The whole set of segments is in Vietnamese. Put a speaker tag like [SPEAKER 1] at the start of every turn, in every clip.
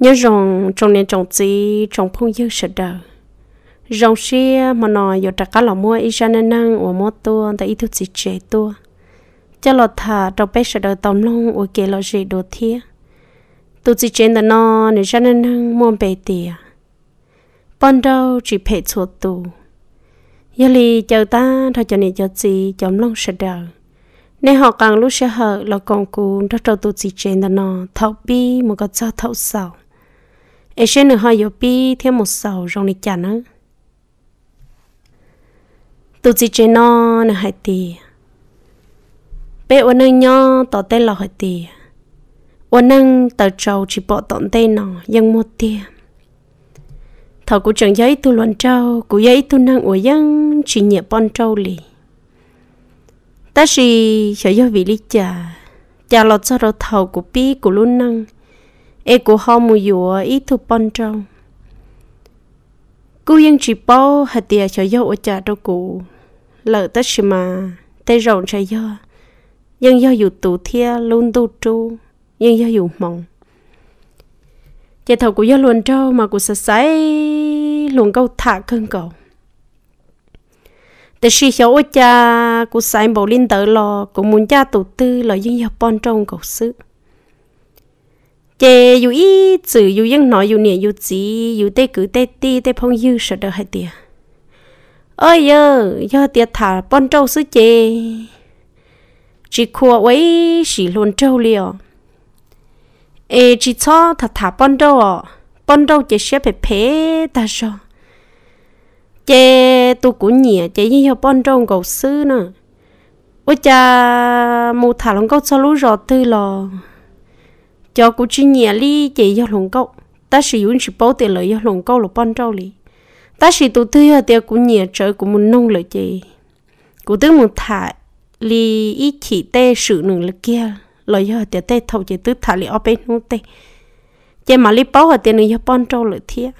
[SPEAKER 1] nhớ rằng trong nền trồng chỉ trong phong dư sợ đời rong xe mà nọ giờ trả cả lòng mua ít ra nên năng ở mua tua tại ít thứ gì chế tua cho lò thả trong bếp sợ đời tầm long ở kia lò gì đồ thia tu chỉ chế là nọ nên ra nên năng mua bể tìa ban đầu chỉ phải chuột tu giờ li chờ ta thôi cho nên cho gì chấm long sợ đời nên họ càng lúc sẽ hở là còn cú rất cho tu chỉ chế là nọ thấu bi một cái sao thấu sầu ai sẽ nửa hai yếu bi thêm một sầu trong lịch chả nữa tụi chị chơi nó nửa hai tỷ bé ôn năng nhó tỏ tay lò hai tỷ ôn năng tờ trầu chỉ bỏ tọn tay nó dân một tia thầu của chẳng giấy tu luận trâu của giấy tu năng ủa dân chỉ nhẹ bon trâu lì ta chỉ sẽ do vị lý trà trà lọt cho đầu thầu của pi của luôn năng e của họ mù dùa ít thu pon trong cú yên chỉ bao hạt tiề cho dâu o cha đâu cụ lỡ tất xí mà tay rộng cho dâu nhưng dâu dù tủ thia luôn tu tu, nhưng dâu dù mong chị thầu của dâu luôn trâu mà của sạch sái luôn câu thả cơn cầu tại sĩ hiểu o cha của sai bộ linh tử lò của muốn cha tụ tư là dân dâu pon trong cầu sức chế dù ý chữ dù yên nói dù niệm dù chỉ dù tê cứ tê ti tê phong dư sợ đỡ hay tiệt ơi giờ giờ tiệt thả bon trâu sứ chế chỉ khua ấy chỉ luôn trâu liều ê chỉ cho thả thả bon trâu à bon trâu chế sẽ phải phê ta rồi chế tu cũng nhỉ chế như bon trâu cầu sứ nữa ôi cha mù thả lòng câu cho lú rọt tư lò cho cô chỉ nhẹ li chỉ do lồng câu ta sử dụng chỉ bao tiền lợi do lồng câu là ban trâu li ta sử tụ tư ở tiền cũng nhẹ trời cũng muốn nông lợi chị cô tư muốn thả li ít chỉ tê sự nương lực kia lợi do tiền tê thầu chỉ tư thả li ở bên nô tê chị mà li bao ở tiền nương do ban trâu lợi thiệt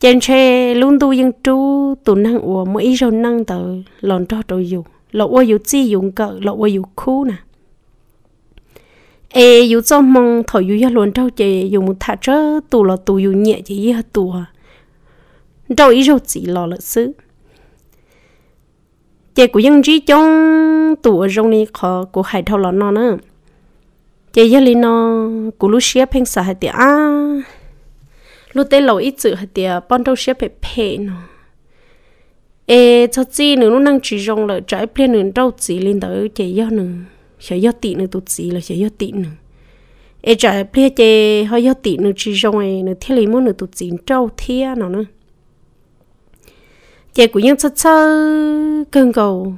[SPEAKER 1] trên xe luôn tu dân chú tụ năng ủa mỗi rau năng tờ lòn cho trâu dùng lọ ua dù chi dùng cỡ lọ ua dù khu nè ê dù cho mong thổi dù luôn trâu chị dù một thả chớ tù là tù dù nhẹ chị ý hả tù hả à. trâu ý rồi chỉ lò lợn xứ chị của dân trí trong tù ở trong này khó của hải thâu lò nó nữa chị giờ lên nó của lúc xia phèn xả hả tiệt à lúc tê lầu ít chữ hả tiệt bọn trâu xia phè phè nó ê cho chị nữa nó năng trí rong lợi trái plen nữa trâu chỉ lên tới chị giờ nữa sẽ gió tị nữa tụt gì là sẽ gió tị nữa ai chả bia chè họ gió tị nữa chỉ rồi nữa thế lấy muốn nữa tụt gì trâu thia nó nữa chè của nhân chất sơ cơn cầu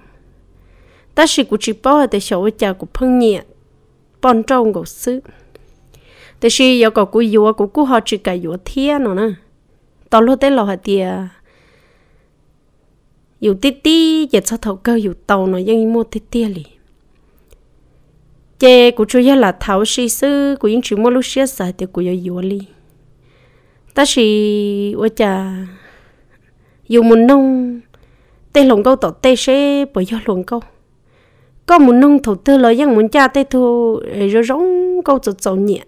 [SPEAKER 1] ta chỉ của chỉ bao để sau với chả của phong nhẹ bọn trâu cầu sư thế chỉ yêu cầu của yêu của của họ chỉ cả yêu thia nó nữa tao lúc đấy là họ tiệt yêu tít tít giờ sao thầu cơ yêu tàu nó dân mua tít tít liền chế của chú ya là tháo sĩ sư của những chuyện mua lúc xưa sợ thì của yêu li ta sĩ ôi cha yêu muốn nông tê lồng câu tỏ tê sẽ bởi do lồng câu có muốn nông thổ tư lời rằng muốn cha tê thu rồi rống câu tụt tụt nhẹ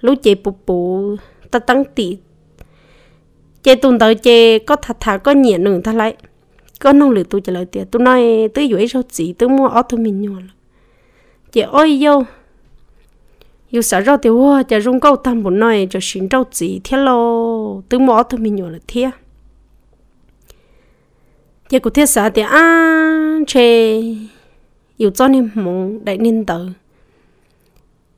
[SPEAKER 1] lúc chế bù bù ta tăng tỷ chế tuần tới chế có thật thà có nhẹ nương ta lại có nông lực tôi trả lời tiền tôi nói tôi dỗi sao chỉ tôi mua ở tôi mình nhồi chị ơi yêu yêu sợ rồi thì hoa chả rung câu thăm một nơi cho xin rau chỉ thế lo từ mỏ thôi mình nhổ là thế chị cũng thế sợ thì ăn chè yêu cho nên mong đại nên tử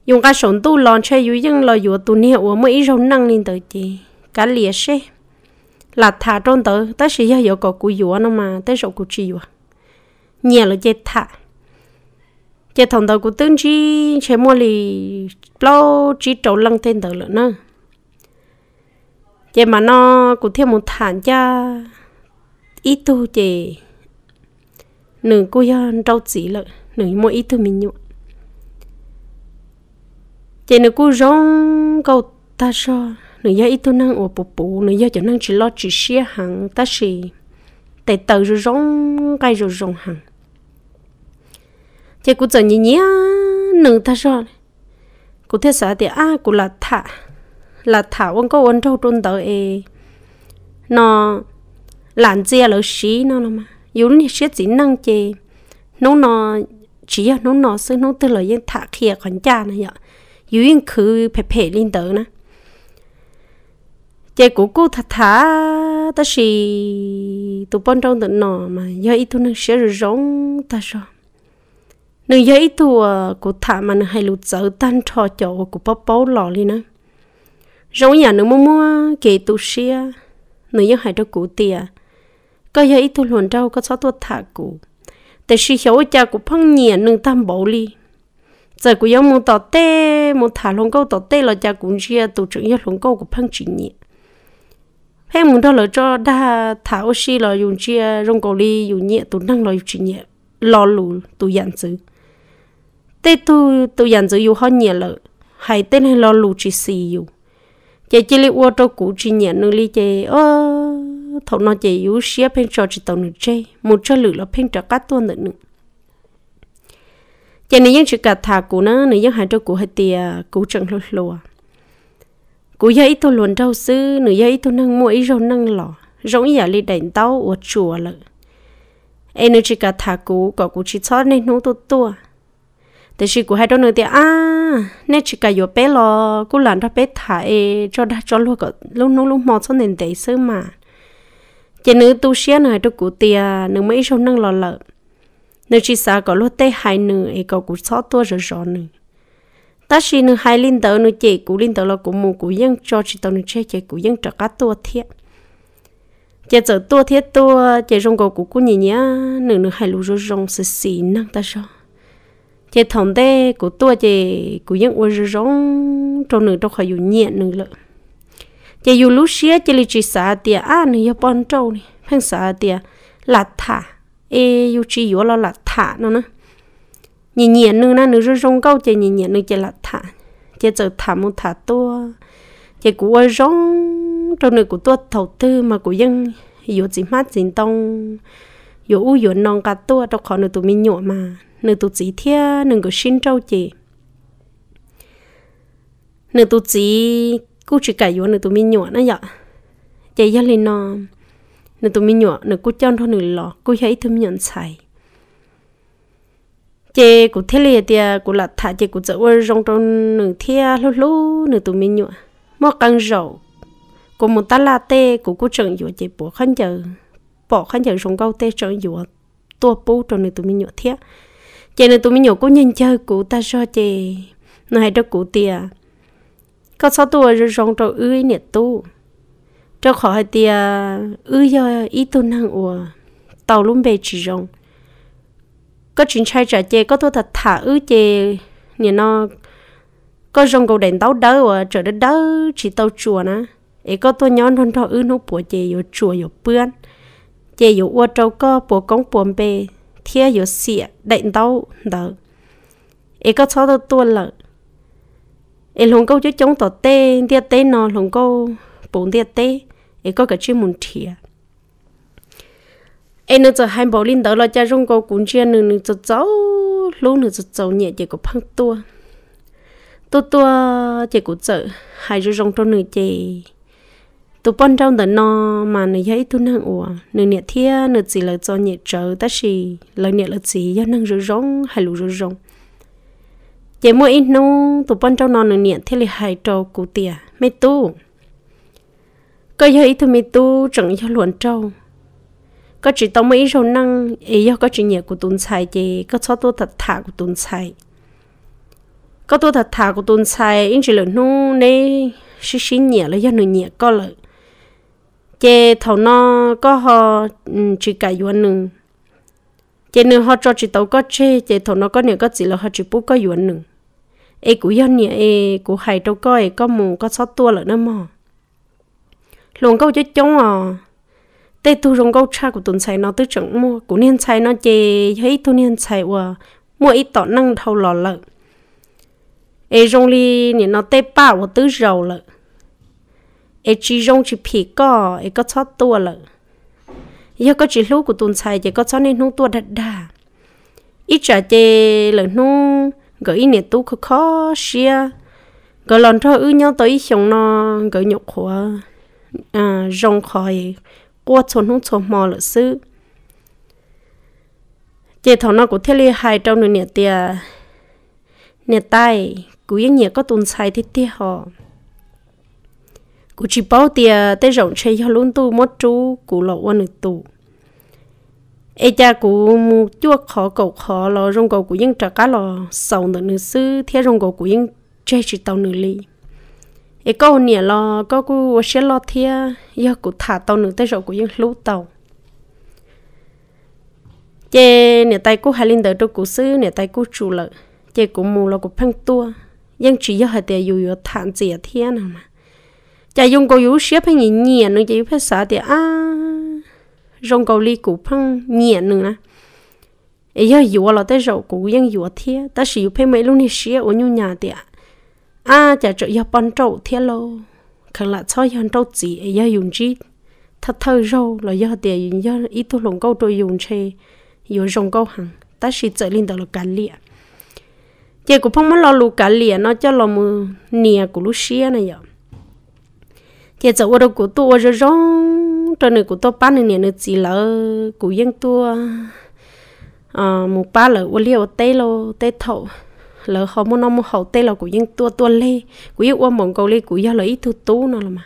[SPEAKER 1] dùng cái sổn tu lòn chè yêu nhưng lo yêu tu nhiều ở mấy rau năng nên tử chị cá liệt xe là thả trôn tử tới sự giao yêu có cú yêu nó mà tới sổ cú chi yêu nhẹ là chết thả chế thằng đầu của tương chi chế mua lì lo chỉ trổ lăng tên đầu lợn nữa chế mà nó cũng thêm một thản cha ít tu chế nửa cô ya trâu chỉ lợn nửa mua ít tu mình nhụn chế nửa cô rong câu ta so nửa ya ít tu năng ủa bù bù nửa ya cho năng chỉ lo chỉ xia hàng ta xì tại tờ rồi rong cái rồi rong hàng thế cũng giờ nhỉ nhỉ nửa ta rồi cũng thế sao thì à cũng là thả là thả ông có ông trâu trung tới ấy nó làm gì là xí nó mà yếu như xí chỉ năng chê nó nó chỉ nó nó xí nó từ lời thả kia còn cha này vậy yếu yên cứ phê phê lên tới nè chê của cô thật thả ta xì tụ bọn trong tụ nọ mà do ít tụ nó sẽ rồi rong ta rồi nửa giấy thua của thả mà nửa hay lụt dở tan trò chỗ của bó bó lò đi nữa rồi nhà nửa mua mua kể tụ xia nửa giấy hai đứa cụ tìa có giấy thua luồn đâu có sáu tua thả cụ แต่ชีเขียวจะกูพังเหนียนหนึ่งตามบ่ลีจะกูยังมึงต่อเต้มึงถ่ายลงก็ต่อเต้เราจะกูเชียตัวจึงยังลงก็กูพังจีเนี่ยเพ่มึงตอนเราจะได้ถ่ายอุชีเราอยู่เชียลงก็ลีอยู่เนี่ยตัวนั่งเราอยู่จีเนี่ยรอลูตัวยันซื้อ tê tu tu dành dữ yêu họ nhẹ lợ hay tê này lo lù chỉ xì yêu chị chỉ li ô tô cũ chỉ nhẹ nương li chị ơ thầu nó chị yêu xía phen cho chỉ tàu nương chơi một cho lử là phen cho cá tuôn nữa nữa chị này những chữ cả thà cũ nữa nữa những hai trâu cũ hay tiề cũ chẳng lô lô cũ giờ ít tôi luôn rau sư nữa giờ ít tôi nâng mua ít rau nâng lò rau giờ li đánh tàu ở chùa lợ em nữa chỉ cả thà cũ có cũ chỉ cho nên nó tôi tua thế chỉ của hai đứa nữa thì à nên chỉ cả vô bé lo cô làm đó bé thải cho đã cho luôn cả lúc nấu lúc mò cho nên để sớm mà chỉ nữ tu sĩ này đâu cụ tia nữ mấy số năng lo lợ nữ chỉ sợ có lúc tê hai nữ ấy có cụ sót tua rồi rõ nữ ta chỉ nữ hai linh tử nữ chị cụ linh tử là cụ mù cụ dân cho chỉ tao nữ chơi chơi cụ dân trả cá tua thiệt chỉ giờ tua thiệt tua chỉ rong cổ cụ cụ nhỉ nhá nữ nữ hai lú rồi rong xì xì năng ta sao chế thằng đê của tôi chế của những ô rừng rong trong nửa trong khỏi dù nhẹ nửa lợ chế dù lúc xưa chế lịch chỉ xả tiệt à nửa yêu bọn trâu này phăng xả tiệt là thả ê yêu chỉ yếu là là thả nó nữa nhẹ nhẹ nửa na nửa rong câu chế nhẹ nhẹ nửa chế là thả chế giờ thả một thả tôi chế của ô rong trong nửa của tôi thầu tư mà của dân yếu chỉ mát chỉ tông yếu u yếu non cả tôi trong khỏi nửa tụi mình nhộn mà nữ tụ chỉ thia nữ có xin trâu chị nữ tụ chỉ cú chỉ cải vô nữ tụ mình nhọ nó vậy dạ. chị gia lên nó nữ tụ minh nhọ nữ cú chân thôi nữ lọ cú thấy thơm nhận sai. chế cú thế liền thì cú là thả chế cú chở qua rong trong nữ thia lú lú nữ tụ minh nhọ mò căng rầu cú một tá la tê cú cú trần vô chế bỏ khăn chờ bỏ khăn chờ rong câu tê trần vô tua bố trong nữ tụ minh nhọ thiệt chị này tụi mình nhổ cô nhìn chơi cụ ta cho chị nó hay cho cụ tia có sáu tuổi rồi rong trâu ưới nè tu cho khó tia ưới do ý tôi năng ủa tàu luôn bề chỉ rong có chuyện sai trả chê có tôi thật thả ưới chê nhìn nó có rong cầu đèn tàu đỡ ủa trở đến đỡ chỉ tàu chùa nữa ấy có tôi nhón thon thọ ư nó bùa chè yo chùa yo bươn chè yo ua trâu có bùa cống bùa bề 贴有血，định đâu đó, ấy có cho tôi tua lợ, ấy lòng câu chứ chống tổ tê, tia tê nó lòng câu bốn tia tê, ấy có cái chuyện muốn thiệt, ấy nó cho hai bảo linh đó là cha rong câu cũng chuyện nữa cháu, lúc nữa cháu nhẹ chỉ có tua, tua tua chỉ có hai rong trong nữa chỉ tụ bọn trong đó nó mà nó dễ tu năng ủa nửa nhẹ thia nửa chỉ là cho nhẹ trở ta chỉ là nhẹ là chỉ do năng rủ rong hay lũ rủ rong chỉ mỗi ít nô tụ bọn trong nó nửa nhẹ thia là hai trâu cụ tìa mê tu có giờ ít thôi mê tu chẳng do luận trâu có chỉ tao mấy râu năng ý do có chỉ nhẹ của tuần sai, chỉ có cho tôi thật thà của tuần sai, có tôi thật thà của tuần sai in chỉ là nô nê xí xí nhẹ là do nửa nhẹ có lợi chế thầu nó có họ ừ, chỉ cả yuan nương chế nương họ cho chỉ tàu có chế chế thầu nó có nhiều có chỉ là họ chỉ bút có yuan nương ê cú yon nhỉ ê cú hay đâu có ê có mù có sáu tua lợn nữa mà luôn câu chứ chống à tê tu rong câu cha của tuần sai nó tới chẳng mua của niên sai nó chê thấy tu niên sai qua mua ít tỏ năng thâu lò lợn ê rong ly nhỉ nó tê ba của tứ rầu lợn ai chỉ rong chỉ phì có ai có chót tua lợ giờ có chỉ lúc của tuần sai chỉ có chót nên nung tua đặt đà ít trả chê lợ nung gửi ít nhiệt khó xia gửi lần thôi ư nhau tới xong nó gửi nhục khó à rong khỏi qua chốn nung chốn mò lợ sư chế thọ nó của thế li hai trong nửa nhiệt tia nhiệt tay cú yên nhiệt có sai thiết tia họ cú chỉ bảo tia tới rộng chơi cho luôn tu mất chú cụ lộ quan được tu ai cha cụ mu chua khó cầu khó lo rong cầu cú yên trả cá lo sầu nữa nữ sư thế rong cầu cú yên chơi chỉ tàu nữ li ai câu nè lo có cú ở sẽ lo thế giờ cụ thả tàu nữ tới rộng cụ yên lú tàu chê nè tay cú hai linh đợi cho cú sư nè tay cú chủ lợi chê cú mù lo cú phăng tua nhưng chỉ giờ hai tia dù dù thản gì thiên nào mà chả dùng cầu yếu xếp hay nhẹ nữa chả yếu phải xả thì à dùng cầu ly cũ phăng nhẹ nữa nè ấy giờ yếu là tới rồi cũ vẫn yếu thế ta sử dụng phải mấy lúc này xía ở nhu nhà thì à chả trợ yếu bắn trâu thế lo khẳng là cho yếu trâu gì ấy giờ dùng chi thật thơ rồi là do tiền dùng do ít tu lồng câu tôi dùng chê dùng dùng câu hàng ta sử trợ lên đó là cả liệt chị cũng phăng muốn lo lù cả liệt nó cho lo mù nè của lúc xía này rồi thì giờ ô đâu của tôi rồi chỗ cho nên của tôi bán năm nó chỉ là của dân tôi à một ba là ô liều tê lô tê thầu là họ muốn nó muốn học tê là của dân tôi tôi lê của dân ô mong cầu lê của dân là ít thứ tú nó là mà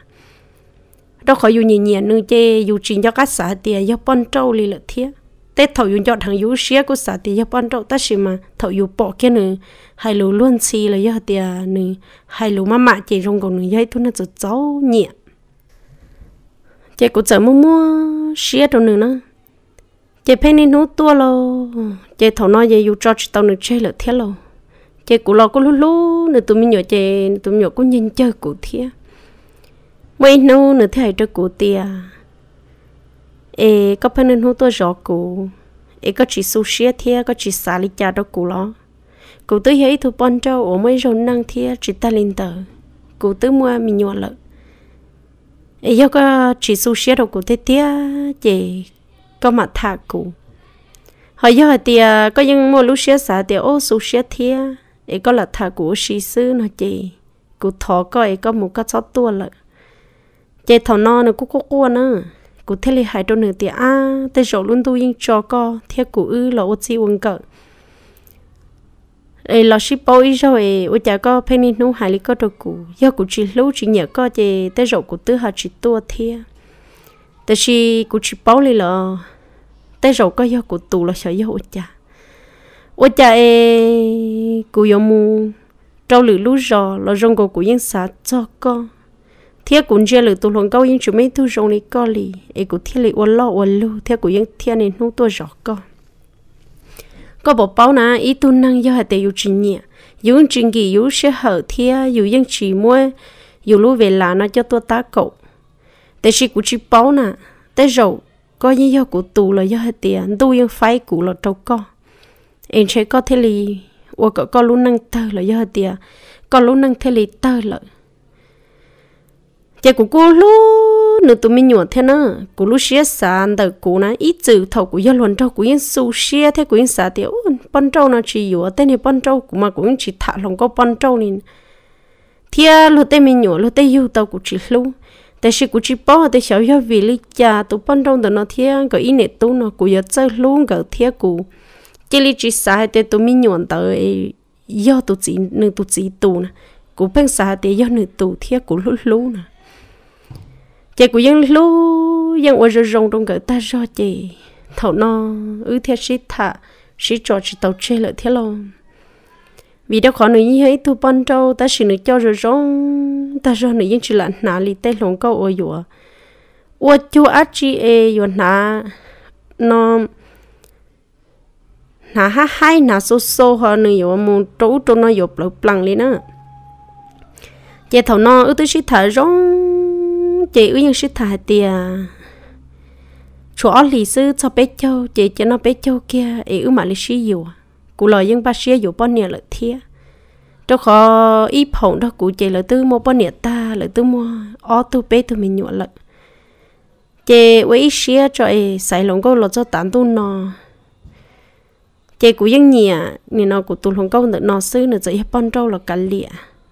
[SPEAKER 1] đó khỏi dù nhiều nhìn nữa chứ, dù chỉ cho các xã tiền do bọn trâu lì là thiết tê thầu dùng cho thằng dù xía của xã tiền do bọn trâu ta xí mà thầu dù bỏ cái nữa hai lù luôn xì là do tiền nữa hai lù mà mạ chỉ rong còn nữa dây thu nó cho cháu nhiều chị cũng sợ mua mua xía đồ nữa nè, chị phải nên nấu tua lo chị thầu nói vậy u cho chị tao nữa chơi là thế lo chị cũng lo cũng lú lú nữa tụi mình nhỏ chị tụi mình nhỏ cũng nhìn chơi cụ thế mấy nô nữa thế cho cụ tia ê có phải nên nấu tua rõ cụ ê có chỉ su xía thế có chỉ xả lý cha đâu cụ lo cụ tới thấy thu bón trâu ở mấy rồi năng thế chỉ ta lên tờ cụ tới mua mình nhỏ lợi ấy yêu có chỉ số xe đồ của thế tía chỉ có mặt thà cụ họ giờ thì à, có những mua lúc xe xả thì ô số xe thía ấy có là thà cụ sĩ sư nó chỉ cụ thọ coi có một cái sáu tua lợ chỉ thọ no nó cũng có cua nữa cụ thế li hai đôi nửa thì à, thế rồi luôn tu yên cho co thế cụ ư là ô chi uống cỡ ấy là ship bao rồi u cha có penny nung hải lý có đồ cũ do cụ chỉ lâu chỉ nhớ có chị tới rổ cụ tứ họ chỉ tua thia tại vì cụ chỉ bao lý là tới rổ có do cụ tù là sợ do u cha, u cha e cụ yêu mu trâu lử lú rò là rong cổ cụ yên xã cho co thiết cũng chưa lử tụ luận câu yên chủ mấy thu rong lý co lì e cụ thiết lì ôn lo ôn lu theo cụ yên thiên nên nung tua rọ co có bộ bao na ý tu năng do hệ tệ yêu trình nhỉ yêu trình kỳ yêu sẽ hở thia yêu dân chỉ mua yêu lú về là nó cho tôi tá cậu tệ sĩ của chỉ bao na thế rồi có những do của tù là do hệ tiền à, tu yêu phái của là trâu co em sẽ có thể li hoặc có có lú năng tơ là do hệ tiền à, có lú năng thế li tơ lợi giờ cũng cô lú nữa tụi mình nhổ thế nữa cô lú xia sàn đời cô nè ít chữ thầu của yên luận trâu của yên su xia thế của yên xả tiểu bắn trâu nó chỉ nhổ tên này bắn trâu của mà của yên chỉ thả lòng có bắn trâu nên thia lú tên mình nhổ lú tên yêu tàu của chỉ lú tại sự của chỉ bỏ tại 小学 vì lý cha tụi bắn trâu tụi nó thia gọi ít nét tụi nó của giờ chơi luôn cái thia của chỉ lý chỉ xả tại tụi mình nhổ tới do tụi chỉ nửa tụi chỉ tụ nè của bên xả tại do nửa tụi thia của lú lú nè chị của dân lú dân ở rồi rồng trong cái ta do chị thầu nó ứ thiệt sĩ thả sĩ trò chỉ tàu chơi lợi thế luôn vì đó khó nữ như ấy tu ban trâu ta chỉ nữ cho rồi rong ta do nữ dân chỉ là nà lì tê lòng câu ở dùa ua chú á chi e dùa nà nó nà ha hai nà số số họ nữ dùa mù trâu trú nó dùa lỡ plăng lì nữa chị thầu nó ứ tư sĩ thả rong chị với nhân sự thả tiề à, chỗ lì sư cho bé châu chị cho nó bé châu kia ý mà lì sư dù cụ lời dân ba sư dù bao nhiêu lợi thiê cho khó ý phỏng đó cụ chị lợi tư mua bao nhiêu ta lợi tư mua ó tu bé tu mình nhụa lợi chị với sư cho ấy xài lòng câu lợi cho tán tu nó chị cụ dân nhỉ à, nên nó cụ tu lòng câu nữa nó sư nữa dạy hết bao trâu là cả lịa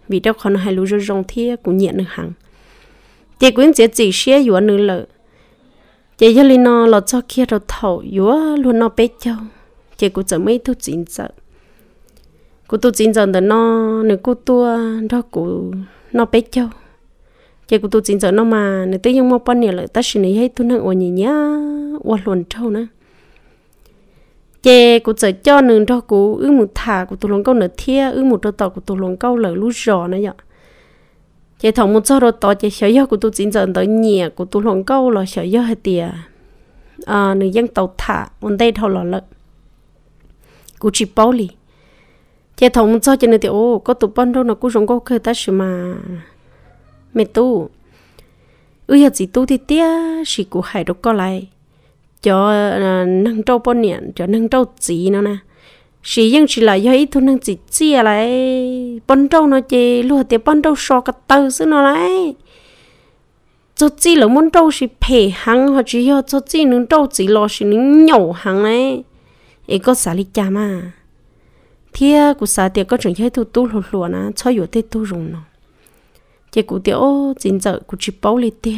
[SPEAKER 1] vì đâu khó nó hay lú rong thiê cụ nhẹ nữa hàng chị quyến chị chỉ xé yếu nữa lợ chị cho linh nó lọt cho kia đầu thầu yếu luôn nó bé châu chị cũng chẳng mấy thu chín giờ cô tu chín giờ nó nếu cô tua đó cô nó bé châu chị cũng tu chín giờ nó mà nếu tới nhưng mà bao nhiêu là ta xin này hay tu năng ổn nhỉ nhá ổn luôn trâu nữa chị cũng sợ cho nương đó cô ư một thả của tu lồng câu nửa thia ư một đôi tàu của tu lồng câu lỡ lú rò nữa vậy chị thằng một giờ rồi tao chị sợ yêu của tôi chính giờ tới nhẹ của tôi lòng câu là sợ yêu hết tiệt à người dân tàu thả ổn đây thầu lọ lợn của chị bao lì chị thằng một giờ chị nữ thì ô có tụ ban đâu nó cũng giống có khơi ta sự mà mẹ tu ư hạt gì tu thì tiếc, chỉ của hải đâu có lại cho à, nâng trâu bao niệm cho nâng trâu gì nữa nè sĩ dân chỉ là do ít thu năng chỉ chia lại bắn đầu nó chỉ luôn thì bắn đầu so cái tơ xí nó lại cho chỉ là muốn trâu sĩ phe hàng hoặc chỉ cho cho chỉ nướng trâu chỉ lo sĩ nướng nhậu hàng này ấy có xả lý cha mà thia cụ xả thì có chuyện thấy thu tu lụa lụa nè cho yếu tê tu rùng nó chỉ cụ tiệt ô chính giờ cụ chỉ bảo lý tia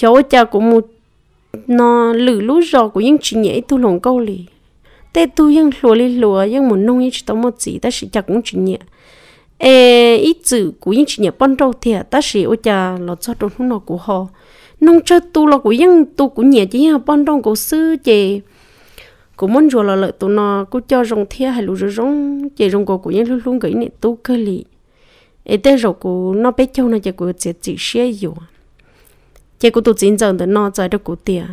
[SPEAKER 1] hiểu cha cụ một nó lử lú rồi của những chuyện nhảy tu lồng câu lì tê tu yang lúa li lúa yang muốn nông chỉ tao một chỉ ta chỉ chả cũng chỉ nhẹ ê ít chữ của những chỉ nhẹ bận đâu thì ta chỉ ôi chả lo cho đồ nó của họ nông chơi tu lo của yang tu của nhẹ chỉ nhẹ bận đâu của sư chè của muốn rồi là lợi tụ nó cô cho rong thia hay lũ rồi rong chè rong của của yang luôn luôn cái này tu cơ lì ê tê rồi của nó bé châu nó chả của chè chỉ xe rồi chè của tụ chính giờ nó chạy được của tiền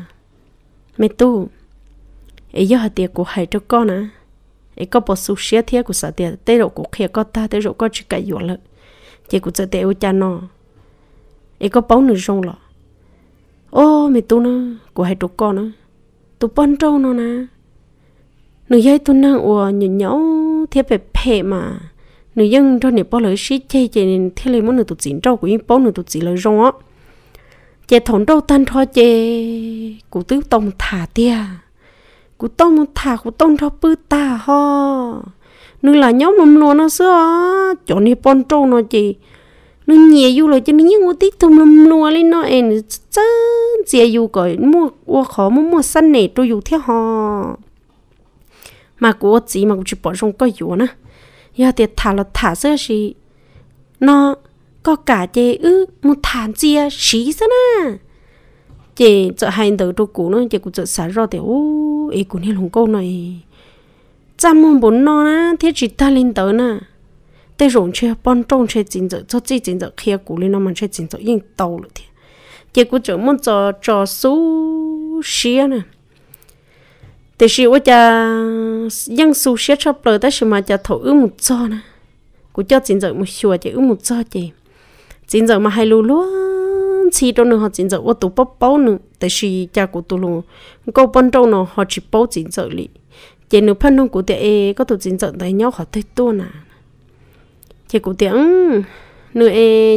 [SPEAKER 1] mẹ tu ấy giờ tiệt của hay cho con à ấy có bỏ sushi thiệt của sợ tiệt tới rồi của kia có ta tới rồi có chỉ cái dụng lợ chỉ của sợ tiệt cha nó ấy có bóng nửa rong lọ ô mẹ tu nó của hay cho con nó tu bón trâu nó nè nửa giây tu năng ủa nhỏ nhỏ thiệt phải phe mà nửa dân cho nửa bao lời xí chơi chơi nên thế lấy món nửa tu chín trâu của yên bóng nửa tu chín lời rong á chế thốn trâu tan thoa chế cụ tứ tông thả tia cú tông một thả cú tông thao bư ta ho nương là nhóm lùm lùa nó xưa chỗ này pon trâu nó chị nương nhẹ du rồi cho nên những ngô tít thùng lùm lùa lên nó em chứ dè du cởi mua qua khó mua mua săn này tôi du theo ho mà cú chỉ mà cú chỉ bỏ trong coi du nữa giờ thì thả là thả xưa gì nó có cả chê ư một thả chia xí xí nè chị chợ hai đầu đồ cũ nó chị cũng chợ xả rồi thì ô ý cũng hiểu hùng câu này trăm môn bốn nó á thế chỉ ta lên tới nè tê rộng chơi bọn trông chơi chính giờ cho chị chính giờ kia cũ lên nó mà chơi chính giờ yên tàu rồi thì chị cũng chợ muốn cho cho số xía nè tê xí quá cha dân số xía cho bờ tới mà cha thổ ư một cho nè cũng cho chính giờ một chùa chị ư một cho chị chính giờ mà hai lô lúa chỉ đâu nữa họ chỉ giờ ô tụ bắp bắp nữa tại vì cha của tụ luôn cô bên trong nó họ chỉ bắp chỉ giờ lì chỉ nữa phân nông của tiệm có tụ chỉ giờ tại nhau họ thích tua nà chỉ của tiệm nữa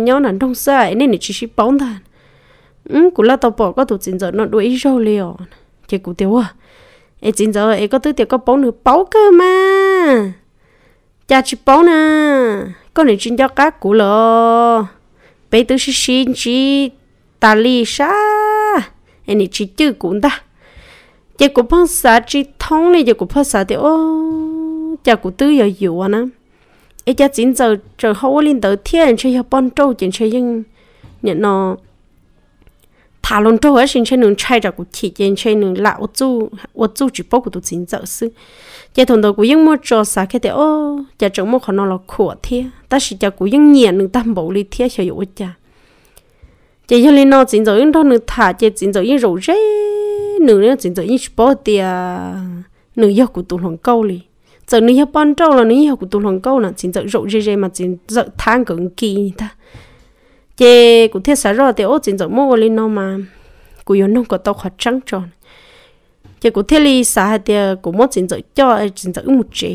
[SPEAKER 1] nhau nà đông sai nên chỉ chỉ bắp thôi ừ của là tao bỏ có tụ chỉ giờ nó đuổi rồi liền chỉ của tiệt, à ấy chỉ giờ ấy có tụ tiệt có bắp nữa bắp cơ mà cha chỉ bắp nè con này chỉ cho cá cụ lo bây tôi sẽ xin chỉ ta li xá, anh ấy chỉ chữ cũng ta giờ cũng phong sa chỉ thông này giờ cũng phong sa thì ô giờ cũng tư giờ dụ anh em ấy giờ chính giờ giờ hậu lên tới thiên chơi học bón trâu chuyện chơi nhưng nhận nó thả lon trâu ấy xin chơi nương chơi giờ cũng chỉ chơi nương là ô chú ô chú chỉ bao của tôi chính giờ xứ giờ thằng đầu cũng dân mua cho xả cái thế ô giờ chúng mua còn nó là khổ thế ta chỉ giờ cũng dân nhẹ nương tam bộ li thế cho dụ cha giờ giờ lên nó chính rồi nhưng đó nương thả giờ chính rồi nhưng rủ rê nửa nó chính rồi nhưng bỏ tiền nương giờ cũng tụi lòng câu li giờ nửa giờ ban trâu là nửa giờ cũng tụi lòng câu là chính rồi rủ rê rê mà chính rồi than cứng kỳ ta giờ cũng thế xả rồi thì ô chính rồi mua lên nó mà cũng dân nó có tao khó trắng tròn chỉ có thế li xã hạt tiền của một chính giới cho chính giới một chế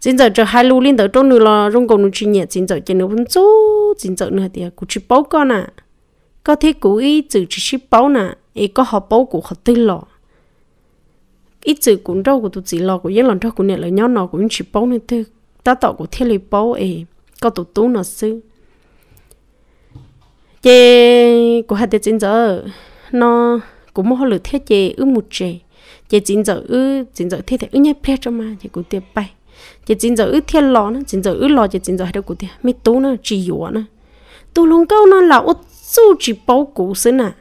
[SPEAKER 1] chính giới cho hai lú lên tới trong nửa là rong cầu nửa chi nhẹ chính giới trên nửa phân số chính giới nửa tiền của chỉ báo con à có thể của ý chữ chỉ chỉ bao nà ý có họ bao của họ tư lọ ý chữ cũng đâu của tụi chỉ lọ của yên lần đó của nè là nhau nọ của những chỉ bao nè tư ta tạo của thế li báo ấy có tụi tú nọ sư chế của hạt tiền chính giới nó no cũng mua lửa thế chế ư một chế chế chính giờ ư chính giờ thế thế ư nhảy ple cho mà chế cũng tiệp bay chế chính giờ ư thiên lò nữa chính giờ ư lò chế chính giờ hay đâu cũng tiệp mi tú nữa chỉ yếu nữa tu lông câu nó là út su chỉ bảo cụ sinh à,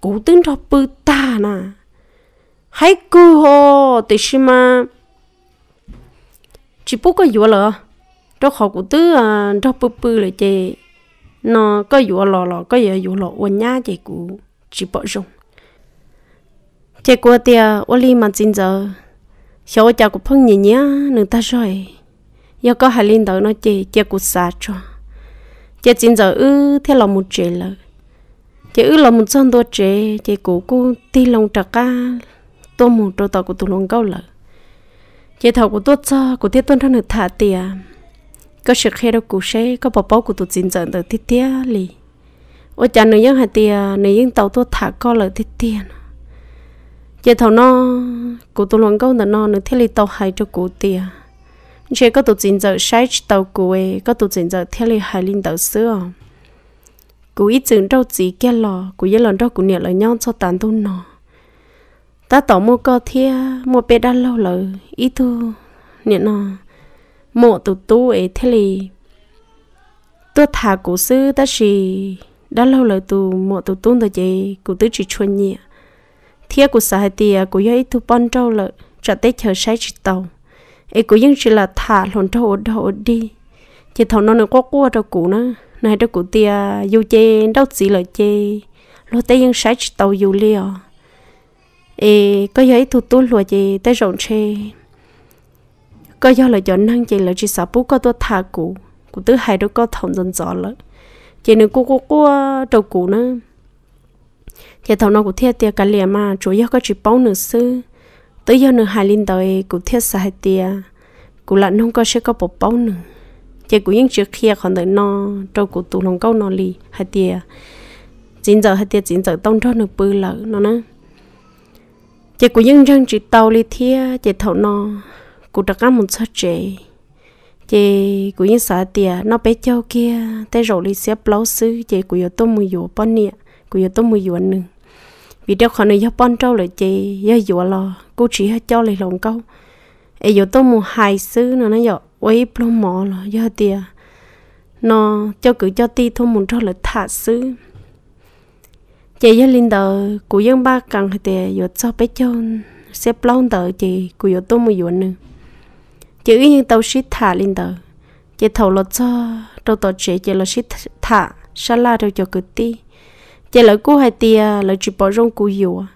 [SPEAKER 1] cụ tính cho bự ta nè hãy cứ ho tí xí mà chỉ bút cái yếu lợ cho họ cụ tứ à cho bự bự là chế nó có yếu lò lò có yếu lò quần nhá chế cụ chỉ bảo rồng thế cô tia ô li mà chín giờ cháu cháu cũng phong nhỉ nhá nửa ta rồi giờ có hai linh đầu nó chê chê cũng xa cho chê chín giờ ư thế là một chê lợ chê ư là một chân đôi chê chê cũng cũng ti lòng trạc ca tôi một đôi tàu của tụi lòng câu lợ chê thầu của tôi cho của tiết tuân thân được thả tia có sự khe đâu cụ sẽ có bảo bảo của tụi chín giờ tới tiết tia lì ôi cha nửa những hạt tia nửa những tàu tôi thả co lợ tiết tia giờ thầu nó cụ tôi luôn câu nó nó thiết lý tàu hay cho cụ tiền chế có tụt chính giờ sai tàu cụ ấy có tụt chính giờ thiết lý hay linh tàu xưa cụ ít chừng đâu chỉ kia lò cụ yên lần đâu cụ niệm lời nhau cho tàn tu nó ta tỏ mua co thia mua bê đa lâu lời ít thu niệm nó mộ tụt tu ấy thiết lý tôi thả cụ sư ta chỉ đã lâu lời tù mộ tụt tu ta gì, cụ tứ chỉ chuẩn nhẹ thiệt của xã hội thì của yêu thu bón trâu lợ trả tết chờ sai chỉ tàu ấy của dân chỉ là thả lồn trâu đổ đi chỉ thầu nó nó có cua đâu cũ nữa này đâu cũ tia dù chê đâu chỉ là chê lo tây dân sai chỉ tàu dù liều ấy có giấy thu tu lùa chê tây rộng chê có do là chọn năng chê là chỉ sợ bú có tôi thả cũ của thứ hai đâu có thòng dân dọ lợ chê nên cua cua cua đâu cũ nữa thì thầu nó cũng thiết tiệt cả liền mà chủ yếu có chỉ bóng nửa sư tới giờ nửa hai linh tới cũng thiết sai tiệt cũng là không có sẽ có bộ bóng nửa. thì cũng những trước kia còn tới nó đâu cũng tụ lòng câu nó lì hai tiệt chín giờ hai tiệt chín giờ tông cho nửa bự lỡ nó nữa chị cũng những răng chỉ tàu lì thia chị thầu nó cũng đặt cả một số chị chị của những sợ tiệt nó bé châu kia tay rồi lì xếp lâu sư chị của yếu tôm mùi yếu bao nhiêu cô yêu tôi mua yuan nữa vì đâu khỏi này do bon trâu lại chị do yuan lo cô chỉ hết cho lại lòng câu ấy giờ tôi mua hai xứ nó nó giờ quấy plum mỏ lo do tiền nó cho cứ cho ti thôi muốn cho lại thả xứ chị do linh tờ cô dân ba cần thì tiền giờ cho bé cho xếp plum tờ chị cô giờ tôi mua yuan nữa chị ý như tàu shit thả linh tờ chị thầu lo cho đâu tàu chị chị lo shit thả sala đâu cho cứ ti chị lợi cú hai tia lỡ chỉ bỏ rong cú hiểu à.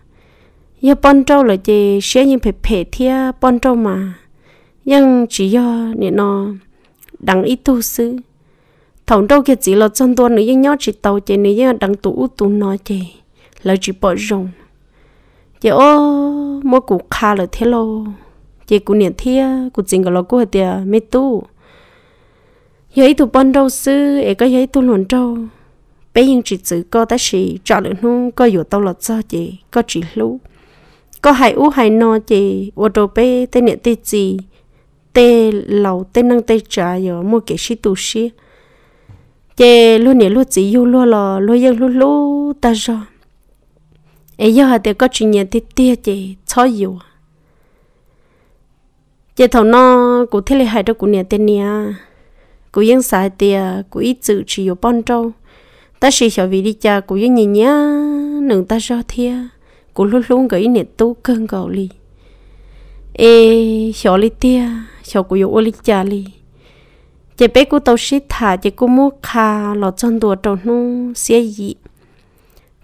[SPEAKER 1] giờ bọn trâu là chị sẽ nhìn phải phải thia bọn trâu mà nhưng chỉ do nè nó đằng ít tu sư thằng đâu kia chỉ là chân tuôn nữa nhưng nhớ chị tàu chị nữa nhưng đằng tụ tụ nó chị lỡ chỉ bỏ rong chị ô mua củ kha lỡ thế lô chị cú niệm thia cú chính cái lỡ cú hay tia mê tu giờ ít tu bọn trâu sư ấy có giờ tu luận trâu bé yên chỉ chữ cô ta chỉ trả lời nu có dù tao lọt cho chị có chỉ lú có hai u hai no chị ô đồ bé tên nhện tên gì tê lầu tê năng tê trả giờ mua cái xí tu sĩ chị luôn nhện luôn chỉ yêu luôn lò luôn yêu luôn lú ta rồi ấy giờ thì có chuyện nhện tê tê chị cho yêu chị thầu nó cũng thế là hai đứa cũng nhện tên nha cũng yên sai tiệt cũng ít chữ chỉ yêu bon trâu ta chỉ cho vì đi cha của như nhỉ nhá nương ta cho thia của luôn luôn cái nét tu cơn gạo li ê cho li thia, cho của yêu li cha li chỉ bé của tao xí thả chỉ của mua khà lọ chân đùa trâu nu xé gì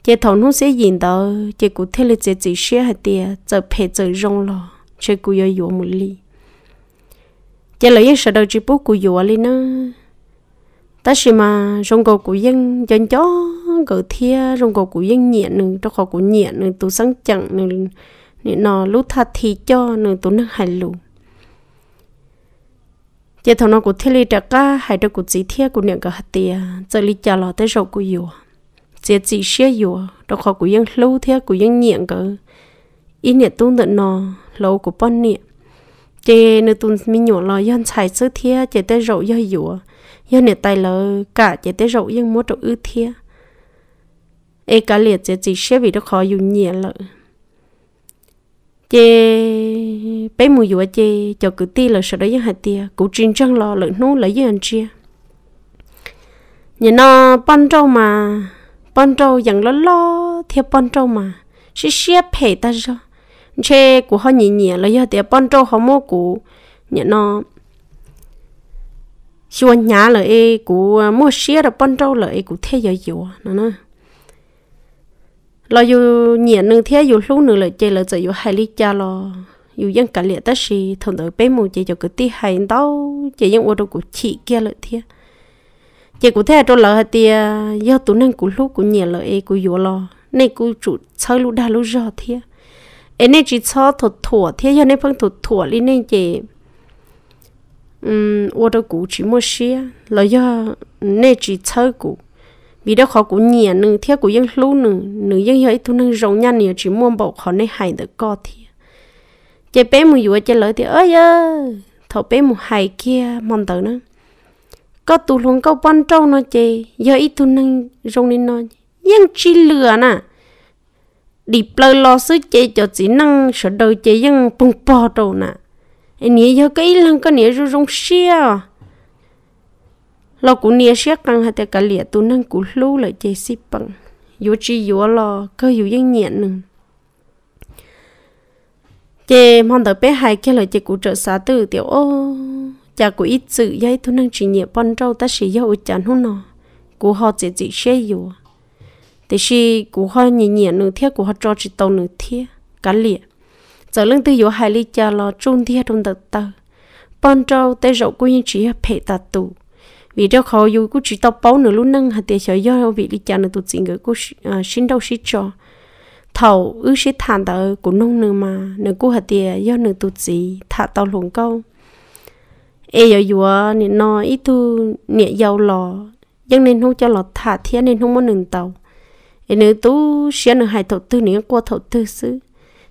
[SPEAKER 1] chỉ thầu nu xé gì đó chỉ của thế là chỉ chỉ xé hạt tia giờ phê giờ rong lọ chỉ của yêu yêu một li chỉ lấy sợ đầu chỉ bố cũng yêu li nữa ta chỉ mà trong cổ của dân dân chó cổ thia trong cổ của dân nhiện nữa trong cổ của nhiện nữa tụ sáng chẳng nữa nên nó lúc thật thì cho nữa tụ nước hải lù giờ thằng nó của thia li trạc ca hải trạc của chỉ thia của niệm cả hạt tiền giờ li trả lọ tới rậu của dùa giờ chỉ xe dùa trong cổ của dân lâu thia của dân nhiện cả ít niệm tu tận nó lâu của bọn niệm chế nữ tụn mình nhỏ lo dân chạy sơ thia chế tới rậu do dùa giờ nè tay lỡ cả chỉ tới rậu nhưng mua trậu ư thia ê cả liệt chỉ chỉ xếp vì nó khó dùng nhẹ lỡ chị bé mùi dùa chị cho cứ ti là sợ đấy những hạt tia cụ trinh trăng lo lợi nú lợi với anh chia nhà nó bón trâu mà bón trâu dặn lo lo theo bón trâu mà sẽ xếp hệ ta cho chê của họ nhẹ nhẹ lấy hạt tia bón trâu họ mua cụ nhà nó xua nhà là e của mua xe là bận trâu là e của thế giới dù nó nó lo dù nhẹ nương thế dù lúc nương là chơi là chơi dù hai lý cha lo dù dân cả liệt tất gì thằng đợi bé mù chơi cho cái tí hai đâu chơi dân ô đồ của chị kia lợi thế chơi của thế cho lợi thì do tụi năng của lúc của nhẹ lợi e của dù lo nên của chủ chơi lúc đa lúc giờ thế em nên chỉ cho thuật thủa thế cho nên phân thuật thủa lý nên chơi um ô tô cũ chỉ mua xe là do nè chỉ chơi cũ vì đó họ cũng nhẹ à, nữ thiết của dân lũ nữ nữ dân hơi thu nâng rồng nhăn nhỉ chỉ à, mua bộ họ nên hại được co thì chơi bé mù dùa chơi lỡ thì ơi ơi thọ bé mù hại kia mong tử nữa có tù luôn câu quan trâu nó chơi giờ ít thu nâng rồng nên nó dân chi lừa nè đi plơ lo sức chơi cho chỉ năng sợ đời chơi dân bông bò trâu nè nhỉ giờ cái lần cái nhỉ rồi rong xia lo cũng nhỉ xia căng hạt cái lìa tu năng cũng lưu lại chế xí bằng yo chi yo lo cơ yo yên nhẹ nương. Chế mong tới bé hai kia lời chế cụ trợ xá từ tiểu ô cha cụ ít sự dây tu năng chỉ nhẹ bon trâu ta sĩ yo chán hôn nó cụ họ chỉ chỉ xe yo thì si cụ họ nhẹ nhẹ nương, thiết cụ họ cho chỉ tàu nương thiết cá liệt giờ lưng tư yếu hai ly cha lo trung thi trong tờ tờ ban trâu tay rậu cô yên chỉ phê tà tù vì đó khó dù cũng chỉ tao báo nửa lúc nâng hạt tiền sở do vị lý cha nửa tụt à, xin người cũng xin đâu xin cho thầu ư sẽ thản tờ của nông nương mà nửa cô hạt tiền do nửa tụt gì thả tao luồng câu ê giờ dù nè nó ít thu nè giàu lò nhưng nên không cho lò thả thiên nên không muốn nửa tàu ê nửa tú sẽ nửa hai thầu tư nửa qua thầu tư xứ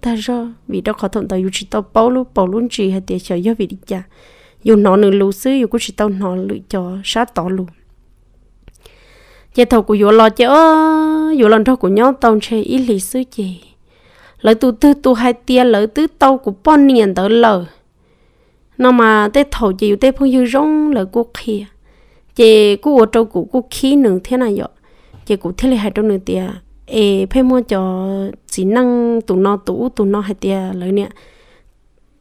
[SPEAKER 1] ta rồi vì đâu có thằng tao yêu chỉ tao bao lâu bao luôn chỉ hay tiền chờ yêu vì đi cha yêu nó nửa lú xứ yêu cũng chỉ tao nó lựa cho sát tỏ luôn chị thầu của yêu lo chứ yêu lần thầu của nhau tao chơi ít lý xứ chị lỡ tu tư tu hai tia lỡ tư tao của bọn niên tới lỡ nó mà tê thầu chị yêu tê phong yêu rong lỡ cô kia chị cô ở trâu của cô khí nữa thế này vậy chị cũng thế là hai trâu nữa tia ê phải mua cho chỉ năng tụ nó tụ tụ nó hay tia lời nè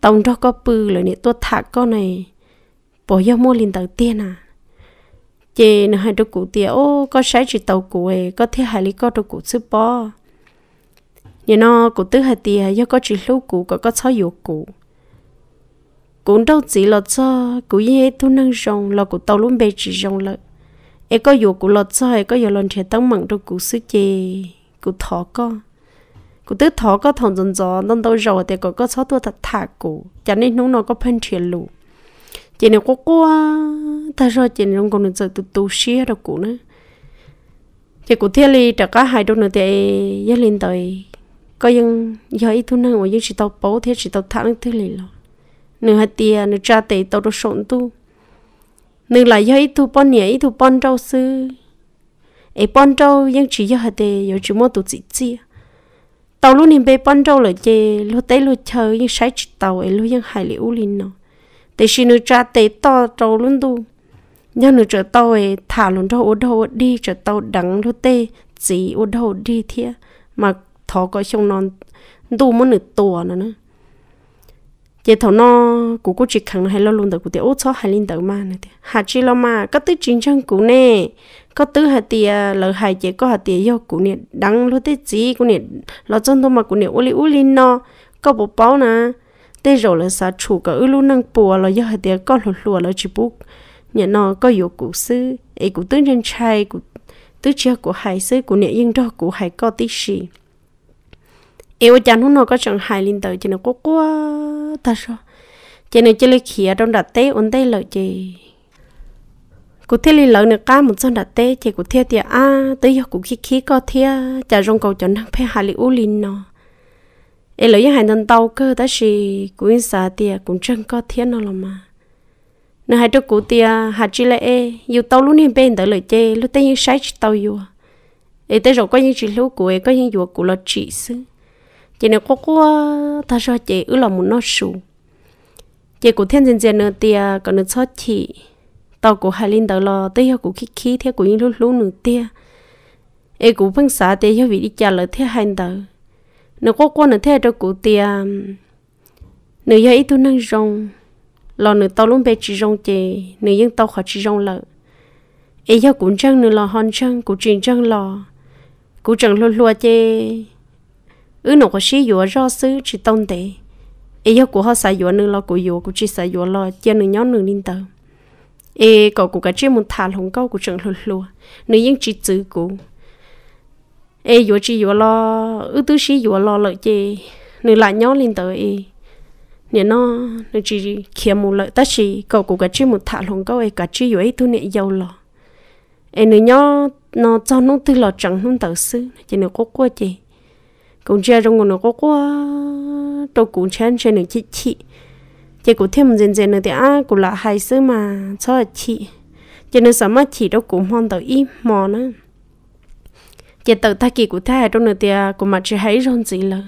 [SPEAKER 1] tông cho có bự lời nè tôi thả con này bỏ ra mua liền tàu tiên à chị nó hai đứa cụ tia ô có sai chỉ tàu cụ ấy có thể hai lý có đứa cụ sư bò nhà nó cụ tứ hai tia do có chỉ lú cụ có có sáu dục cụ cũng đâu chỉ là cho cụ ye thu năng rồng là cụ tàu luôn bề chỉ rồng lợi ấy có dục cụ lọt cho ấy có giờ lần trẻ tăng mặn đứa cụ sư chê cụ thọ con กูตื้อทอก็ทองจนจอนั่นตัวรอแต่ก็ก็ชอบตัวถัดถากกูจากนี้น้องน้องก็เพิ่นเชียนลูเจนก็กลัวแต่รอเจนน้องก็นึกจะตุตุเชียดกูนะเจกูเที่ยลีแต่ก็หายดนแต่ยังเล่นต่อยก็ยังย้อยทุนนั่งว่ายังสิตอโป๊เที่ยสิตอทักนึกที่เลยหรอหนึ่งหัดเตียหนึ่งจ่าเตะตัวรถสนตู้หนึ่งหลายย้อยทุปอนเหนียทุปอนเจ้าซื้อไอ้ปอนเจ้ายัง chỉ ย้อยหัดเตะอยู่จุดมั่วตุจิเจีย tàu luôn nhìn bé bắn trâu là chê lúc tới lúc chờ nhưng sai chỉ tàu ấy lúc nhưng hải lý u linh nó để xin nữa cha tế to trâu luôn tu nhưng nữa chờ tàu ấy thả luôn trâu ô đầu đi chờ tàu đắng lúc tê chỉ ô đầu đi thiệt mà thọ có sông non tu muốn nửa tuổi nữa nữa giờ thầu nó cụ cũng chỉ khẳng hay lo luôn đầu cụ thì ốt chó hai lên đầu mà này thì hà chi lo mà có tứ chính chân cụ nè có tứ hà tiề lỡ hài chỉ có hà tiề yêu cụ nè đắng luôn tết gì cụ nè lo chân thôi mà cụ nè uli li uli nó có bộ bao nè tê rồi là sao chủ cả ư luôn năng bùa lo yêu hà tiề có lụa lụa lo chỉ bút nhà nó có yêu cụ sư ấy cụ tứ chân trai cụ tứ chia cụ hài sư cụ nè yên đó cụ hài có tí gì yêu chàng hôm nó có chọn hài linh tới chỉ nó có quá ta sao chỉ nó chỉ lấy khía trong đặt té ổn tay lợi chị cụ thiết lý lợi nữa cá một son đặt té chị cụ thiết thì à tới giờ cụ khí khí có thiết chả rong cầu chọn năng phê hài li u linh nó em lợi hai thằng tàu cơ ta chỉ cụ yên xả thì cũng chẳng có thiết nó làm mà nó hai đứa cụ thì à, hà chỉ là e yêu tàu luôn hiện bên tới lợi chị lúc tới những sai tàu yêu em tới rồi có những chuyện lũ của em có những vụ của lợi chị xứ chị này có có ta cho chị ư là muốn nó sù chị cũng thiên dần dần nữa tia còn nữa cho chị tao cũng hay lên đó lo tới giờ cũng khí khí theo cũng lúc lúc nữa tia em cũng phân xả tia cho mm, vị đi trả lời theo hành tờ nữa có có nữa theo cho cũng tia nữa giờ ít tu năng rong lo nữa tao luôn bé chỉ rong chị nữa dân tao khỏi chỉ rong lợ em giờ cũng chẳng nữa lo e hoàn chẳng cũng chuyện chẳng lo cũng chẳng luôn luôn chơi ư nó có xí dùa rõ sư chỉ tông tệ ấy giờ của họ xài dùa nữa lo của dùa của chỉ xài dùa lo chơi nữa nhóm nữa linh tờ ấy có của cái chuyện muốn thả lỏng câu của trường lùn lùa nữa những chỉ chữ của ấy dùa chỉ dùa lo ư tứ xí dùa lo lợi chơi nữa lại nhóm linh tờ ấy nè nó nó chỉ kia một lợi ta chỉ cậu của cái chuyện muốn thả lỏng câu ấy cả chuyện dùa ấy thu nè giàu lo ấy nữa nhóm nó cho nó tư lo chẳng nó tự sư chỉ nó có quá chơi cũng chơi trong nguồn nó có quá tôi cũng chơi chơi nữa chị chị chị cũng thêm dần dần nữa thì à cũng là hai sư mà cho chị cho nên sớm mà chị đâu cũng mong tới im mò nữa chị tự ta kỳ của thai trong nữa thì à, cũng mà chị thấy rồi gì là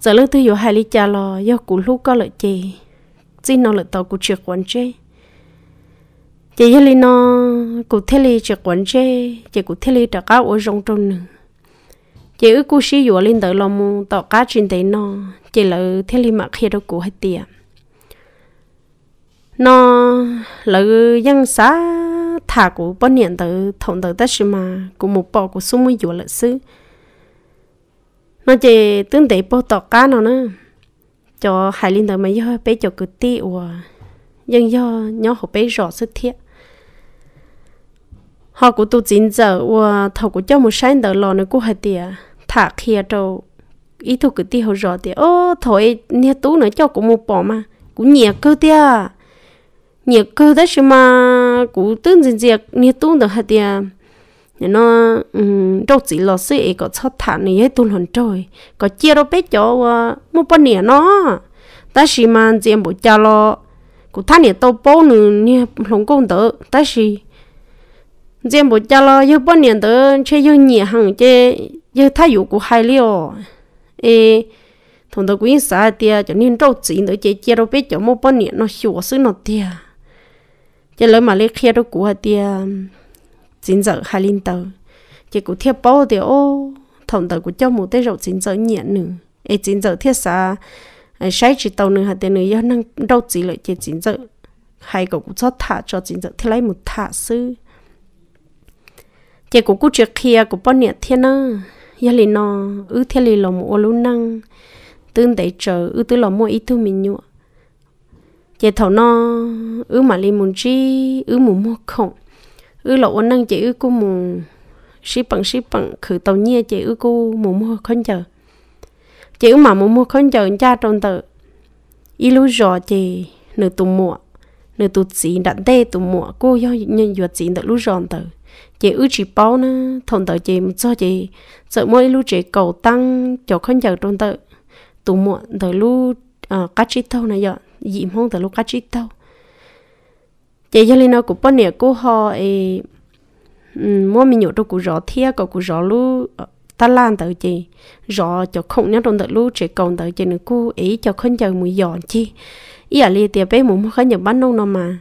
[SPEAKER 1] giờ lúc thứ yếu hai ly trà lò do cũ lúc có lợi chị chỉ nó lợi tàu của chuyện quản chơi chị yêu ly nó cũng thế ly chuyện quản chơi chị cũng thế ly trả cao ở trong trong nữa chỉ ước cú sĩ dụ lên tới lòng mu tọ cá trên tay nó chỉ là thiên lý mà khi đâu cũ hết tiền nó là dân xã thả của bao niệm tới thòng tới tất sự mà cụ một bò của xuống mới dụ lợi sư nó chỉ tương tế bao tọ cá nó nữa cho hải linh tử mà giờ bé cho cứ ti ủa dân do nhỏ họ bé rõ sức thiết họ cũng tu chính giờ và thầu cũng cho một sáng đỡ lò nữa của hay tiệt thả kia trâu ý thuộc cái tiêu rõ thì ô thôi nhà tú nữa cho cũng một bỏ mà cũng nhẹ cơ tia nhẹ cơ đó chứ mà cũng tương diện diệt nhà tú được hạt tia nó um đâu chỉ lo sự ấy có cho thả này hết tuôn hồn trời có chia đâu biết cho ờ, một bao nẻ nó ta chỉ mà diện bộ cha lo cũng thả nẻ tàu bao nữa nè không công tử ta chỉ diện bộ cha lo yêu bao nẻ tử chơi yêu nhà hàng chơi giờ thay dụ của hai liều ê thằng đó quý xã tia cho nên đâu chỉ nữa chế chế đâu biết cho một bao nhiêu nó hiểu sự nó tia chế lấy mà lấy kia đâu của tia chính giờ hai linh tàu chế cũng thiệp bao tia ô thằng đó cũng cho một tay rậu chính giờ nhẹ nữa ê chính giờ thiết xã sai chỉ tàu nữa hạt tia nữa giờ năng đâu chỉ lại chế chính giờ hai cậu cũng cho thả cho chính giờ thế lấy một thả sư chế cũng cũng chưa kia cũng bao nhiêu thiên nữa giờ li nó ư thế li lò mua lú năng tương để chờ ư tư lò mua ít thứ mình nhựa chị thầu nó ư mà li muốn chi ư muốn mua không ư lò ôn năng chị ư cô muốn ship bằng ship bằng khử tàu nhia chị ư cô muốn mua con chờ chị ư mà muốn mua con chờ cha tròn tờ y lú rõ chị nửa tụ mua nửa tụ chỉ đặn tê tụ mua cô do nhân duật chỉ nửa lú ròn tờ chị ước chị bao nữa thằng tờ chị một cho chị sợ mỗi lúc chị cầu tăng cho không giờ trong tờ tụ muộn tờ lúc ờ, cắt chít thâu này giờ dịm không tờ lúc cắt chít thâu chị gia linh nó cũng bao nhiêu cô họ ấy mua mình nhậu đâu cũng rõ thia có cũng rõ lúc ờ, ta lan tới chị rõ cho không nhớ trong tới lúc chị cầu tới chị nữa cô ý cho không chờ mùi giòn chi ý à li tiệp bé muốn không nhớ bán nó mà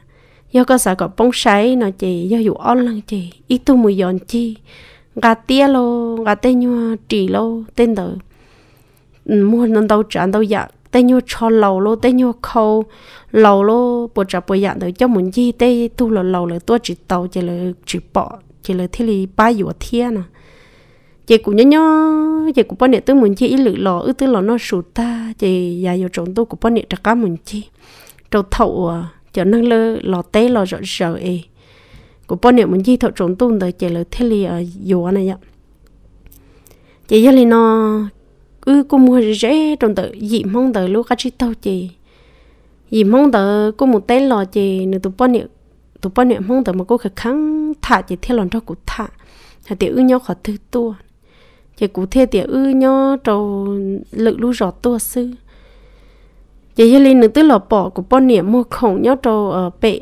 [SPEAKER 1] yo có sợ có bông sấy nó chị yo dù on lăng chị ít tu mùi giòn chi gà tia lo gà tê nhua trì lo tên tờ ừ, mua nó đâu chán đâu dạ tê nhua cho lầu lo tê nhua khâu lầu lo bộ trả bộ dạ tờ cho muốn chi tê tu lo lầu lờ tua chỉ tàu chỉ lờ chỉ bỏ chỉ lờ thế li ba dù thiên à chị cũng nhớ nhớ chị cũng bao nhiêu tư muốn chi ít lự lò ư tư lò nó sụt ta chị già dạ yêu trốn tôi cũng bao nhiêu trả cá muốn chi trâu thậu à cho năng lơ lò té lò rợ rợ ấy của bọn niệm mình chỉ thọ trốn tung tới chỉ là thế li ở dùa này ạ chỉ giờ li nó cứ cũng mua rẻ trong tự dị mong tới lúc cái chỉ tao chị dị mong tới có một tế lò chỉ nữa tụi bọn niệm tụi bọn niệm mong tới mà cô khả kháng thả chị thế lòng cho cụ thả là tiểu ư nhau khỏi thứ tua chỉ cụ thể tiểu ư nhau trầu lực lũ rõ tua sư giờ giờ lên nữa tức là bỏ của bọn niệm mua khổng nhau cho ở bệ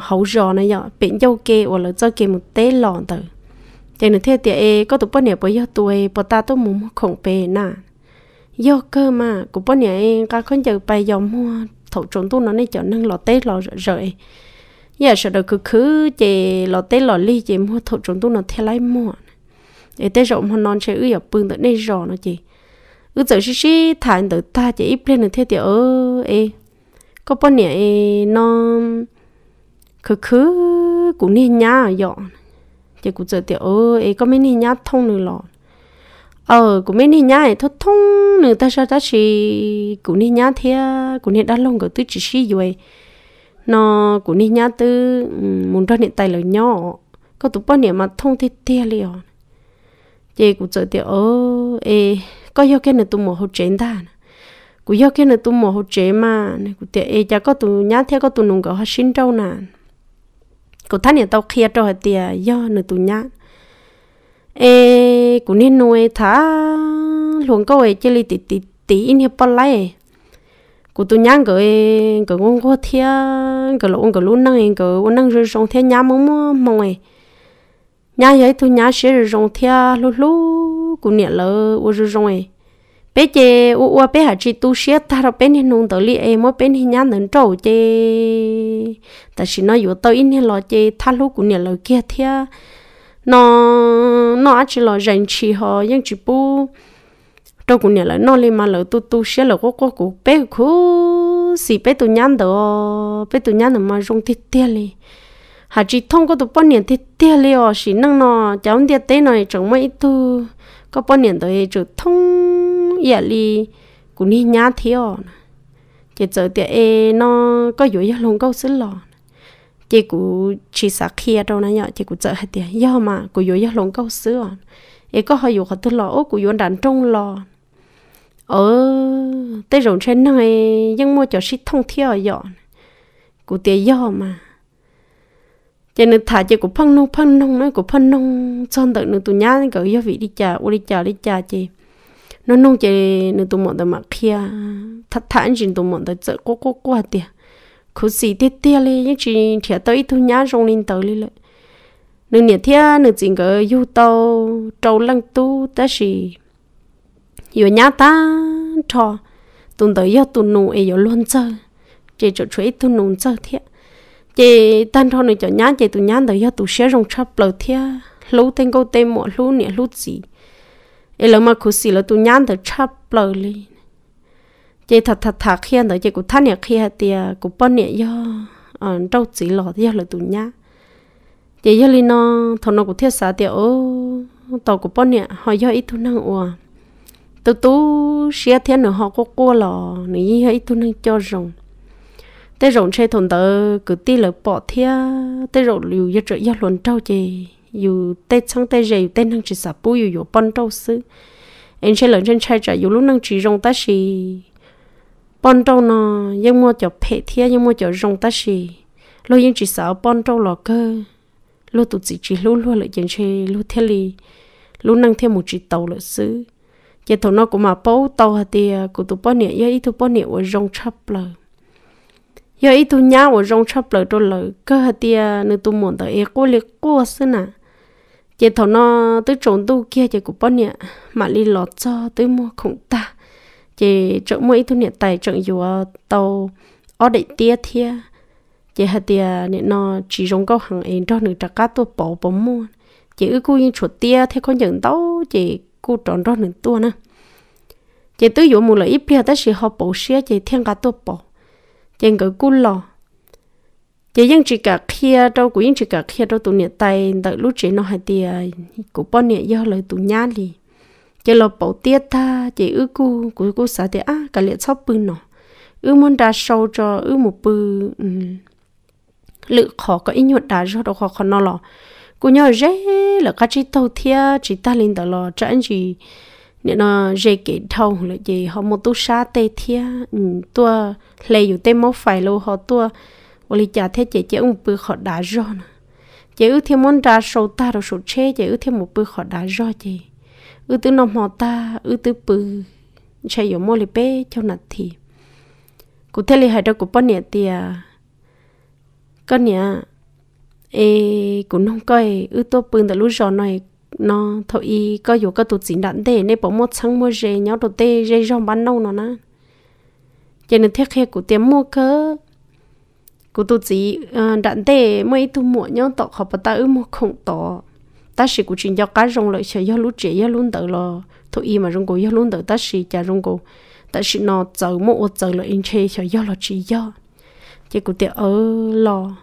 [SPEAKER 1] hậu giò này nhở bệ dâu kê hoặc là cho kê một té lòn từ giờ nữa theo tiệt e có tụ bọn niệm bỏ giờ tuổi bỏ ta tôi muốn mua khổng bệ nà do cơ mà của bọn niệm e cả con giờ bay dòng mua thổ trốn tu nó này chở nâng lò té lò rời giờ dạ, sợ đầu cứ cứ chè lò té lò ly chè mua thổ trốn tu nó theo lấy mua để té rộng hơn non sẽ ư ở bưng tới đây rò nó chị ư giờ xí xí thằng đầu ta chỉ ít lên được thế thì ơ ê có bao nhiêu nó khứ khứ cũng nên nhá dọ chỉ cũng giờ thì ơ ê có mấy nên nhá thông nữa lọ ờ cũng mấy nên nhá thôi thông nữa ta sao ta chỉ cũng nên nhá thế cũng nên đã lông cái tư chỉ xí rồi nó cũng nên nhá tư muốn ra nên tài là nhỏ có tụ bao nhiêu mà thông thế thế liền chỉ cũng giờ thì ơ ê có yêu cái này tụi mồ hôi chén ta cú yêu cái này tụi mồ hôi chén mà cú tiệt ấy cha có tụi nhát theo có tụi nung gọi hết sinh trâu nè cú thanh nhà tao kia trâu hết tiệt do này tụi nhá ê cú nên nuôi thả luôn câu ấy chơi li tít tít tí in hiệp bao lại cú tụi nhang cái cái con quá thia cái lỗ cái lỗ năng cái lỗ năng rồi rong thia nhát mông mông mông ấy nhá vậy tụi nhá sẽ rong thia lú lú cú nè lỡ ô rú rong ấy bé chê ô ô bé hả chị tu xía ta rồi bé nè nung tới li em mỗi bé nè nhá nâng trâu chê ta chỉ nói yếu tới in nè lo chê tha lú cú nè lỡ kia thia nó nó chỉ lo dành chỉ họ nhưng chỉ bu trâu cú nè lỡ nó lên mà lỡ tu tu xía lỡ có có cú bé khu, xì bé tu nhá đó bé tu nhá đó mà rong thịt tia li hà chỉ thông qua tụ bao nhiêu thì tia li ở chỉ năng nó cháu tia tế này chẳng mấy tu có bao nhiêu tuổi chỗ thông giờ đi, cũng đi nhá thiếu chỉ giờ thì e nó có dụ cho lòng câu xứ lò chỉ cú chỉ sợ kia đâu nãy nhở chỉ cú giờ hết tiền do mà cú dụ cho lòng câu xứ à e có hơi dụ họ tôi lò ô cụ dụ đàn trung lò ờ, tới rồi trên này dân mua cho xí thông thiếu dọn cú tiền do mà cho nên thả chị của phân nông phân nông nói của phân nông son tự nữa tụi nhá cỡ do vị đi chờ u đi chờ đi chờ chị nó nông chị nữa tụi mọn tụi mặc kia thắt thản chị tụi mọn tụi chợ quá quá quá tiệt cứ gì tiệt tiệt lên những chị trẻ tới tụi nhá rong lên tới lên lại nữa nhiệt thiên nửa chị cỡ yêu tàu trâu lăng tu ta gì yêu nhá ta trò tụi tới yêu tụi nụ e ấy yêu luôn chơi chị chỗ chuối tụi nụ chơi thiệt chị tan thôi này cho nhá chị tụi nhá tới giờ tụi sẽ rong chắp lầu thia lú tên câu tên mỏ lú nè lú gì ấy lỡ mà cứ xì lỡ tụi nhá tới chắp lầu li chị thật thật thật khi anh tới chị cũng thắt nè khi thì cũng bận nè do ở đâu chỉ lọ thì lỡ tụi nhá chị giờ li nó thôi nó cũng thiết xã thì ô tàu cũng bận nè họ do ít tụi năng ủa tụi tú sẽ thiên nữa họ có cua lọ nữa ít tụi năng cho rồng tới rộng xe thùng tớ cứ tí lỡ bỏ thia tới rộng liu giờ trợ giờ luận trâu chị dù tê sang tê dày tê năng chỉ sập bùi dù bón trâu sư anh xe lớn trên xe chở dù lúc năng chỉ rộng ta xì bón trâu nó nhưng mua cho phe thia nhưng mua cho rộng ta xì lúc nhưng chỉ sợ bón trâu lò cơ lúc tụt chỉ chỉ lúc luôn lại trên xe lúc thế li lúc năng thêm một chỉ tàu lỡ sư chỉ thầu nó cũng mà bố tàu hạt tiề của tụi bón nhẹ giờ ít tụi bón nhẹ ở rộng chắp lời giờ ít tu nhau ở rong chấp lời đôi lời cơ hạt tia nơi tu muốn tới cô liệt cô xưa nè chị thầu nó tới trốn tu kia chị cũng bao nhiêu mà đi lọt cho tới mua không ta chị chọn mua ít tu nhiệt tài chọn dù tàu ở đại tia thia chị hạt tia nhiệt nó chỉ rong câu hàng ấy cho nữ trạc cá tu bỏ bỏ mua chị ư cô yên chuột tia thế có nhận tàu chị cô chọn cho nữ tua nè chị tới dụ một lời ít bia tới sự họ bỏ xe chị thiên cá tu bỏ chẳng có cú lò chỉ dân chỉ cả kia đâu cũng dân chỉ cả kia đâu tụi nhiệt tay đợi lúc chỉ nó hai thì của bọn nhiêu do lời tụi nhá đi, chỉ là bảo tiết ta chỉ ước cô, của cô xã thì á cả liệt sắp bưng nó ước muốn đa sâu cho ước một bư ừ. lự khó có ít nhuận đá cho đâu khó khăn nó lò cô nhớ dễ là các chị tàu thia chỉ ta lên đó lò cho anh chị nên nó dễ kể thâu là gì họ một tu sa tê thia ừ, tua lê อยู่ tê mốt phải lô họ tua ô li chả thế chế chế ông bự họ đã nè chế ư thêm món đá sâu ta rồi sâu chê chế ư thêm một bự họ đã rồi chế ư tứ nằm họ ta ư tứ bự chạy yếu mô li bê cho nạt thì cụ thể li hai đó cụ bón nhẹ tia con nhẹ à. ê cụ nông coi ư tô bự tại lú rồi này nó thôi có dù có tụt chỉ đạn để nên bỏ một sáng mua rề nhau đồ tê rề rong bán nâu nó na cho nên thiết khi của tiệm mua cơ của tụt chỉ ờ, đạn để mấy tu mua nhau tọt họ bắt ta ư mua không tọ ta chỉ của chuyện giao cá rong lợi chờ giao lút trẻ giao luôn tự lo thôi mà rong cổ giao luôn tự ta chỉ chả rong cổ ta chỉ nó chờ mua chờ lợi in chê chờ giao lo chỉ giao chỉ của tiệm ở lo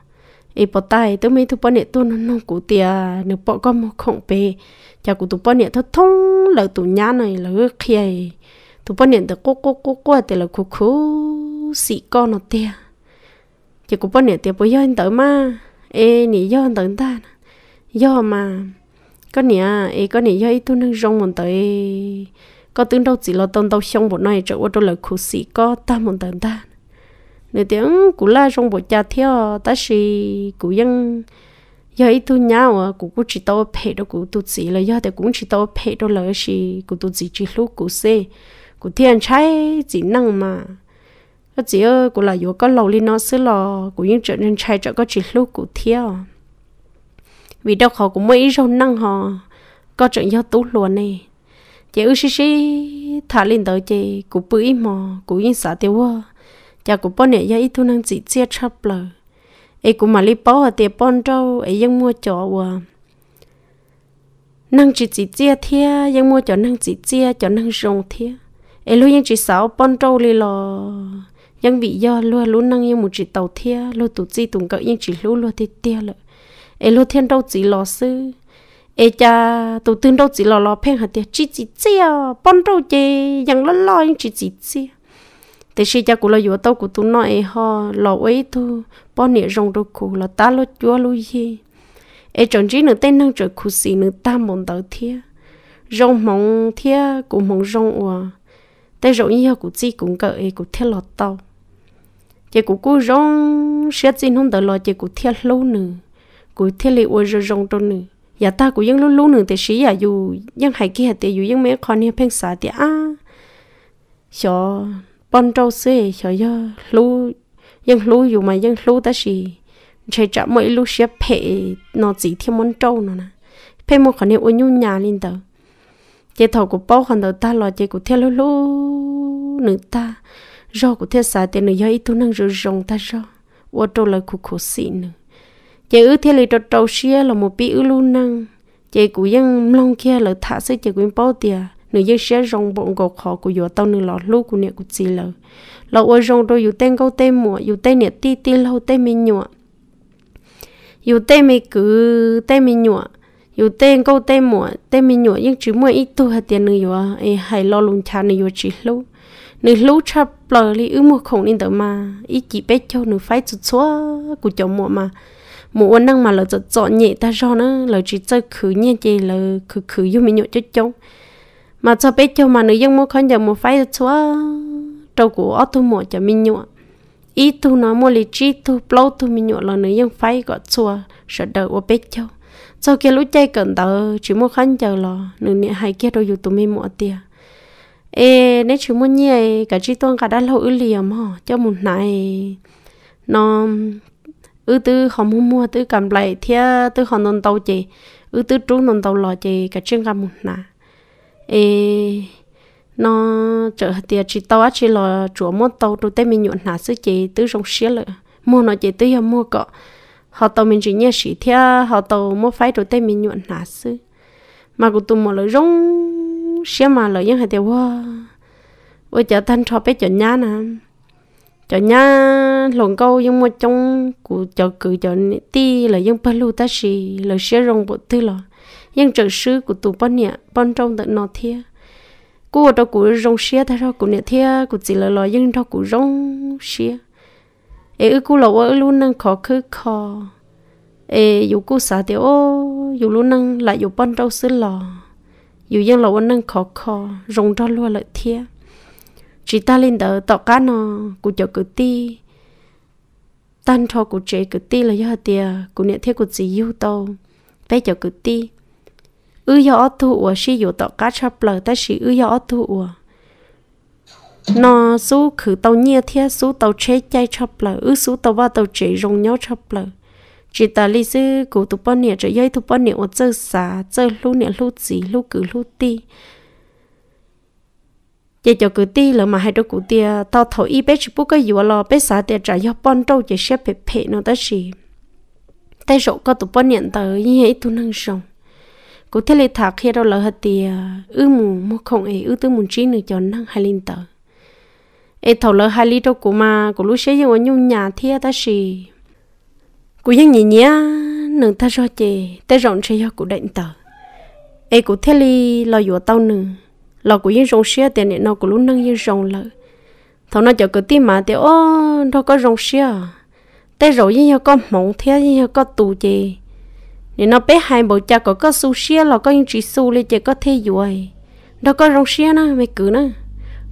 [SPEAKER 1] ý bỏ tay tôi mới tụp nè tôi nó nó cụ tia nếu bỏ con một khổng pe, chả cụ tụp nè thôi thông là tụi nhá này là kia tụp nè từ cố cố cố cố thì là cố cố xị con nó tia chả cụ nè tia bây giờ anh tới mà ê nè giờ anh tới ta giờ mà có nè ê có nè giờ tôi đang rong một tới có tướng đâu chỉ là tôn đâu xong một này chỗ tôi là cố xị có ta một tới ta nửa tiếng cụ la trong bộ cha theo ta sĩ cụ dân giờ ít thu nhau à cụ cũng chỉ tao phê đó cụ tu sĩ là giờ thì cũng chỉ tao phê đó là sĩ cụ tu sĩ chỉ lúc cụ xe cụ thiên trái chỉ năng mà cái chỉ ơi cụ là vừa có lâu lên nó xứ lò cụ những trở nên trái trở có chỉ lúc cụ theo vì đâu họ cũng mấy rau năng họ có trận do tú luôn này chỉ ư xí xí thả lên tới chị cụ bưởi mò cụ yên xả tiêu hoa cha cũng bọn này ít thu năng chỉ chia chấp lờ ấy cũng mà li bỏ ở tiệp bọn trâu ấy ยัง mua chó à năng chỉ chỉ chia thia ยัง mua cho năng chỉ chia cho năng rong thia ấy chỉ sáu bọn trâu li lò ยัง bị do luôn luôn năng ยัง một chỉ tàu thia luôn tụ chi tụng chỉ luôn luôn thì tia lợ ấy luôn thiên đâu chỉ lò sư ấy cha tụ tương đâu chỉ lò lò phen hạt tia chỉ chỉ chia bọn trâu chê ยัง lo lo ยัง chỉ chỉ chia thế khi cha cụ là vừa tàu của tụ nó ấy ho lò ấy thu bao nhiêu rong đồ cụ là ta lo chúa lo gì ấy chọn chỉ nữa tên năng trở cụ xì nữa ta mong tao thia rong mong thia cũng mong rong ủa thế rồi như cụ chỉ cũng cỡ ấy cụ thia lò tàu, chị cụ cụ rong sẽ chỉ không đợi lo chị cụ thia lâu nữa cụ thia lì ủa rồi rong đâu nữa giờ ta cũng vẫn lâu lâu nữa thì sĩ à, giờ dù vẫn hay kia thì dù vẫn mấy con này phèn xả thì à cho bọn trâu xe cho yo lu dân lu dù mà dân lu ta chỉ chạy chậm mỗi lu xe phe nó chỉ thêm món trâu nó nè phe một khả năng ôn nhu nhà lên tờ chế thầu của bao khẩn đầu ta lo chế của theo lu lu nữ ta do của theo xài tiền nữ do ít tu năng rồi rồng ta do ô trâu là của khổ sĩ nữ chế ư theo lì trâu trâu xe là một bi ư lu năng chế của dân long kia là thả sẽ chế của bao tiền nếu như sẽ rong bọn gò họ của yo tao nửa lọ lú của nè của chị lợ lọ ô rong đôi yo tên câu tên mùa yo tên nè ti ti lâu tên mi nhọ yo tên mi cử tên mi nhọ yo tên câu tên mùa tên mi nhọ nhưng chứ mùa ít tu hạt tiền nửa yo ai hay lo lùng cha nửa yo chỉ lú nửa lú cha bờ li ư mùa khổng nên tớ mà ít chỉ bé châu nửa phải chút xóa của chồng mùa mà mùa năng mà là chọn nhẹ ta do nó là chỉ chơi khử nhẹ chê là khử khử yêu mình nhọ cho chồng mà cho biết cho mà nữ dân mua khăn giờ mua phải chúa trâu của ở thu mua cho mình nhựa ít thu nó mua lì chi thu lâu thu mình nhựa là nữ dân phái gọi chúa sợ đợi của biết cho sau kia lúc chơi cận tờ chỉ mua khăn chờ là nữ nhẹ hai kia đâu dù tụi mình mua tiền ê nếu chỉ mua nhẹ cả chi tuân cả đã lâu ư liềm hả cho một này nó ư tư họ mua mua tư cầm lại thì tư họ nôn tàu chị ư tư trú nôn tàu lò chị cả chuyện cầm một nà ê nó chợ tiệt chỉ to, chỉ là chúa mua tàu tụi tay mình nhuận hạ sức chế tứ trong xía lợ mua nó chế tứ giờ mua cọ họ tàu mình chỉ nhớ sĩ thia họ tàu mua phải tụi tay mình nhuận hạ sức mà cũng tụi mua lời rong xía mà lợi những hai tiêu hoa ôi chợ thanh cho bé chợ nhá nè chợ nhá lồng câu nhưng mà trong của chợ cử chợ ti là những bao lưu ta xì lời xía rong bộ tư rồi nhưng trợ sư của tụ bọn nhẹ bọn trong tận nó thiê, cô ở đâu cũng rong xia thay đâu cũng nhẹ thiê cũng chỉ là lo nhưng đâu cũng rong xia ê ư cô lâu ở luôn năng khó khứ khó ê dù cô xả thì ô dù luôn năng lại dù bọn trong xứ lò dù dân lâu năng khó khó rong ra luôn lại thiê, chỉ ta lên đỡ tọ cá nó cụ chợ cử ti tan cho cụ chế cử ti là do tia cụ niệm thiê cụ chỉ yêu tàu bé chợ cử ti ư yo ở ủa, xí dụ tọ cá cha plơ, ta xí ư yo ở ủa. nó su khử tàu nhia thia su tàu chế chay cho plơ, ư su tàu ba tàu chế rong nhau cho plơ. chỉ ta lý sư cụ tụ bao nhiêu cho dây tụ bao nhiêu ở chơi xả chơi lu nhiêu lu chỉ, lu cử lu ti chỉ cho cử ti là mà hai đứa cụ tia tao thổi y bé chỉ bút cái dùa lo bé xả tiền trả cho bon trâu chỉ xếp bẹp bẹp nó ta gì tay rộng có tụ bao nhiêu tới như ấy tụ năng sống cô thấy lệ thả khi đâu lỡ hết thì à, ư mù mù không ấy ư tư mù trí nữa cho năng hai linh tờ ấy thầu lỡ hai linh đâu của mà của lúc xế ở nhung nhà thia ta xì cô dân nhỉ nhỉ nương ta cho chê ta rộng chơi cho của định tờ ấy của thấy lệ lo dùa tao nương lo của dân rộng xía tiền nó của lúc năng dân rộng lỡ thầu nó cho cửa tim mà thì ô đâu có rộng xía à? ta rồi dân có mộng thế dân có tù chê nên nó bé hai bộ cha có có su xia là có những chỉ su lên chơi có thế rồi đó có rong xia nữa mày cứ nữa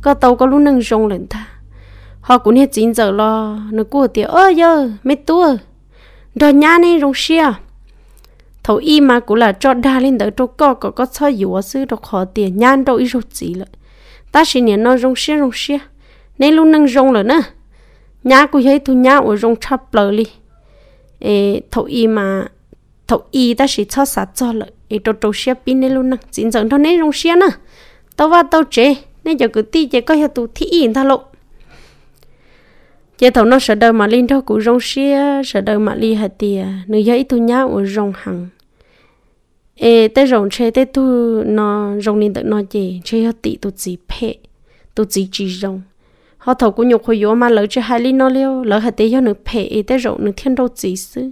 [SPEAKER 1] có tàu có luôn nâng rong lên ta họ cũng hết chín giờ lo nó cua tiền ơi giờ mấy tua đó nhà này rong xia thầu y mà cũng là cho đa lên đỡ cho có có có cho dù sư đó khó tiền nhan đâu ít rồi gì lại ta chỉ nhìn nó rong xia rong xia nên luôn nâng rong rồi nữa nhà cũng thấy thu nhà ở rong chắp lờ đi ê thầu y mà thầu y ta chỉ cho sát cho lợi ý đồ đồ xe pin này luôn nè chính dẫn thôi nè rong xe nè tao vào tao chế nên giờ cứ ti chế có hiệu tụ thi in tha lộ chế thầu nó sợ đời mà linh thôi cũng rong xe sợ đời mà li hạt tiề nữ giới tu nhau ở rong hàng ê tới rong chế tới tu nó rong nên tự nó chế chế hạt tị tu chỉ phe tu chỉ chỉ rong họ thầu cũng nhục hồi yếu mà lỡ cho hai linh nó liêu lỡ hạt tiề cho nữ phe tới rong nữ thiên đâu chỉ xứ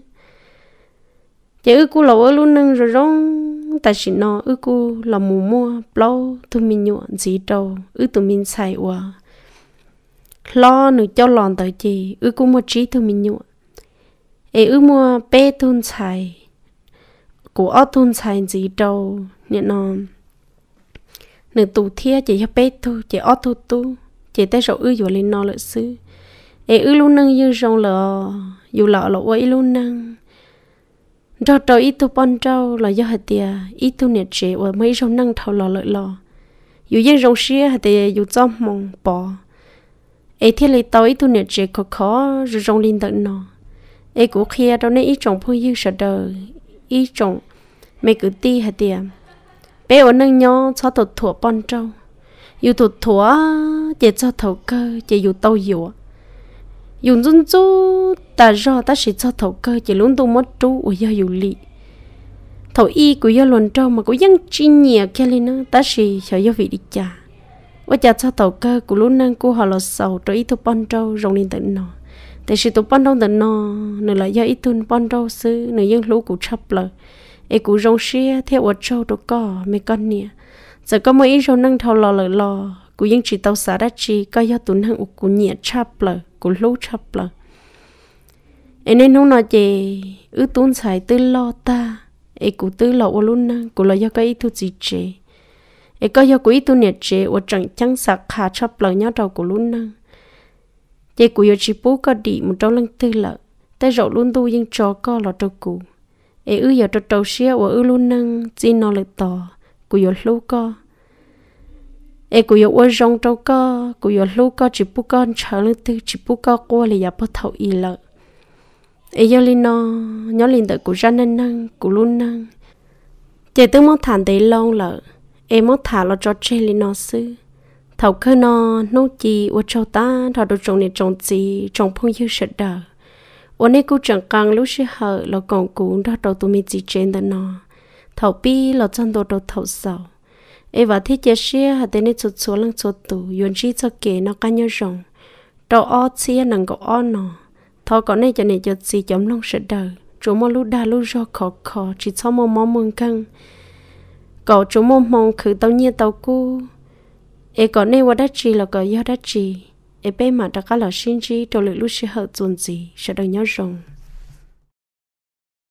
[SPEAKER 1] giờ ư cô lầu luôn nâng rồi rong ta chỉ nó ư cô là mù mua lâu tụi mình nhọ gì đâu ư tụi mình xài quá. lo nửa cho lòn tới chị ư cô mua trí tụi mình nhọ ê ư mua bé thun xài của ở thun xài gì đâu nhẹ nó nửa tù thia chị cho bé thu chị ở thu tu chị tới rồi ư rồi lên nó lợi sư ê ư luôn nâng như rong lợ dù lợ lợ ôi luôn nâng đó đó ít tu bận trâu là do hạt tiề ít tu nhiệt chế và mấy rong năng thầu lò lợi lò dù dân rong xia hạt tiề dù cho mong bỏ ấy thế lấy tàu ít tu nhiệt chế khó khó rồi rong linh tận nó ấy cũng kia đó nên ít trồng phương dư sợ đời ít trồng mấy cử ti hạt tiề bé ở nâng nhó cho tụt thủa bận trâu dù tụt thủa chỉ cho thầu cơ chỉ dù tàu dừa dùng dân chú ta do ta sẽ cho thầu cơ chỉ luôn tu mất chú ở do dùng lì thầu y của do luận trâu mà cũng vẫn chi nhiều kia lên nữa ta sẽ cho do vị đi chả và chả cho thầu cơ của luôn năng của họ là sầu cho ít tu bón trâu rồng lên tận nọ thế sự tu bón đông tận nọ nữa là do ít tu bón trâu sư nữa dân lũ của chấp lời ấy cũng rong xe theo ở trâu đó có mấy con nè giờ có mấy rong năng thầu lò lợ lò cú yên chỉ tàu xả đã chỉ có do tụn hàng cú nhẹ chập lờ cú lú chập lờ em nên nói nói chị ư tuấn xài tư lo ta em cú tư lo ô luôn nè cú lo do cái ý thu gì chị em có do cú ý tu nhẹ chị ô chẳng chẳng sạc khá chập lờ nhau đầu cú luôn nè chị cú yo chỉ bố có đi một trâu lăng tư lợ tay rộ luôn tu yên cho co lọ trâu cú em ư giờ trâu trâu xia ô ứ luôn nâng chỉ nó lại tỏ cú yo lú co ai cũng yêu ôi rong trâu co cũng yêu lú co chỉ bu con chờ lên tư chỉ bu co qua là giờ bắt đầu y lợ ai yêu linh nó nhớ linh tự cũng ra nâng nâng, cũng luôn nâng. chỉ tư món thản đấy long lợ ai mong thả lo cho chơi linh nó sư thầu cơ nó nô chi ôi châu ta thọ đồ trồng này trồng gì trồng phong yêu sợ đờ ôi này cũng chẳng càng lúc xưa hở lo còn cũng đó đầu tụi mình chỉ trên đó nó thầu pi lo chân đồ đồ thầu sầu e và thiết chế xe hạt tên chốt số lăng chốt tù yun chi cho kể nó ca nhau rồng đầu o chia nằng cậu o nọ thọ có này cho này cho gì chấm long sợ đời chú mò lú đa lú do khó khó chỉ cho mò mò mừng căng Có chú mò mong khử tao nhiên tao cu e có này qua đất chi là có do đất chi e bên mà đã cá là xin chi đầu lực lú sẽ hợp tuần gì sợ đời nhau rồng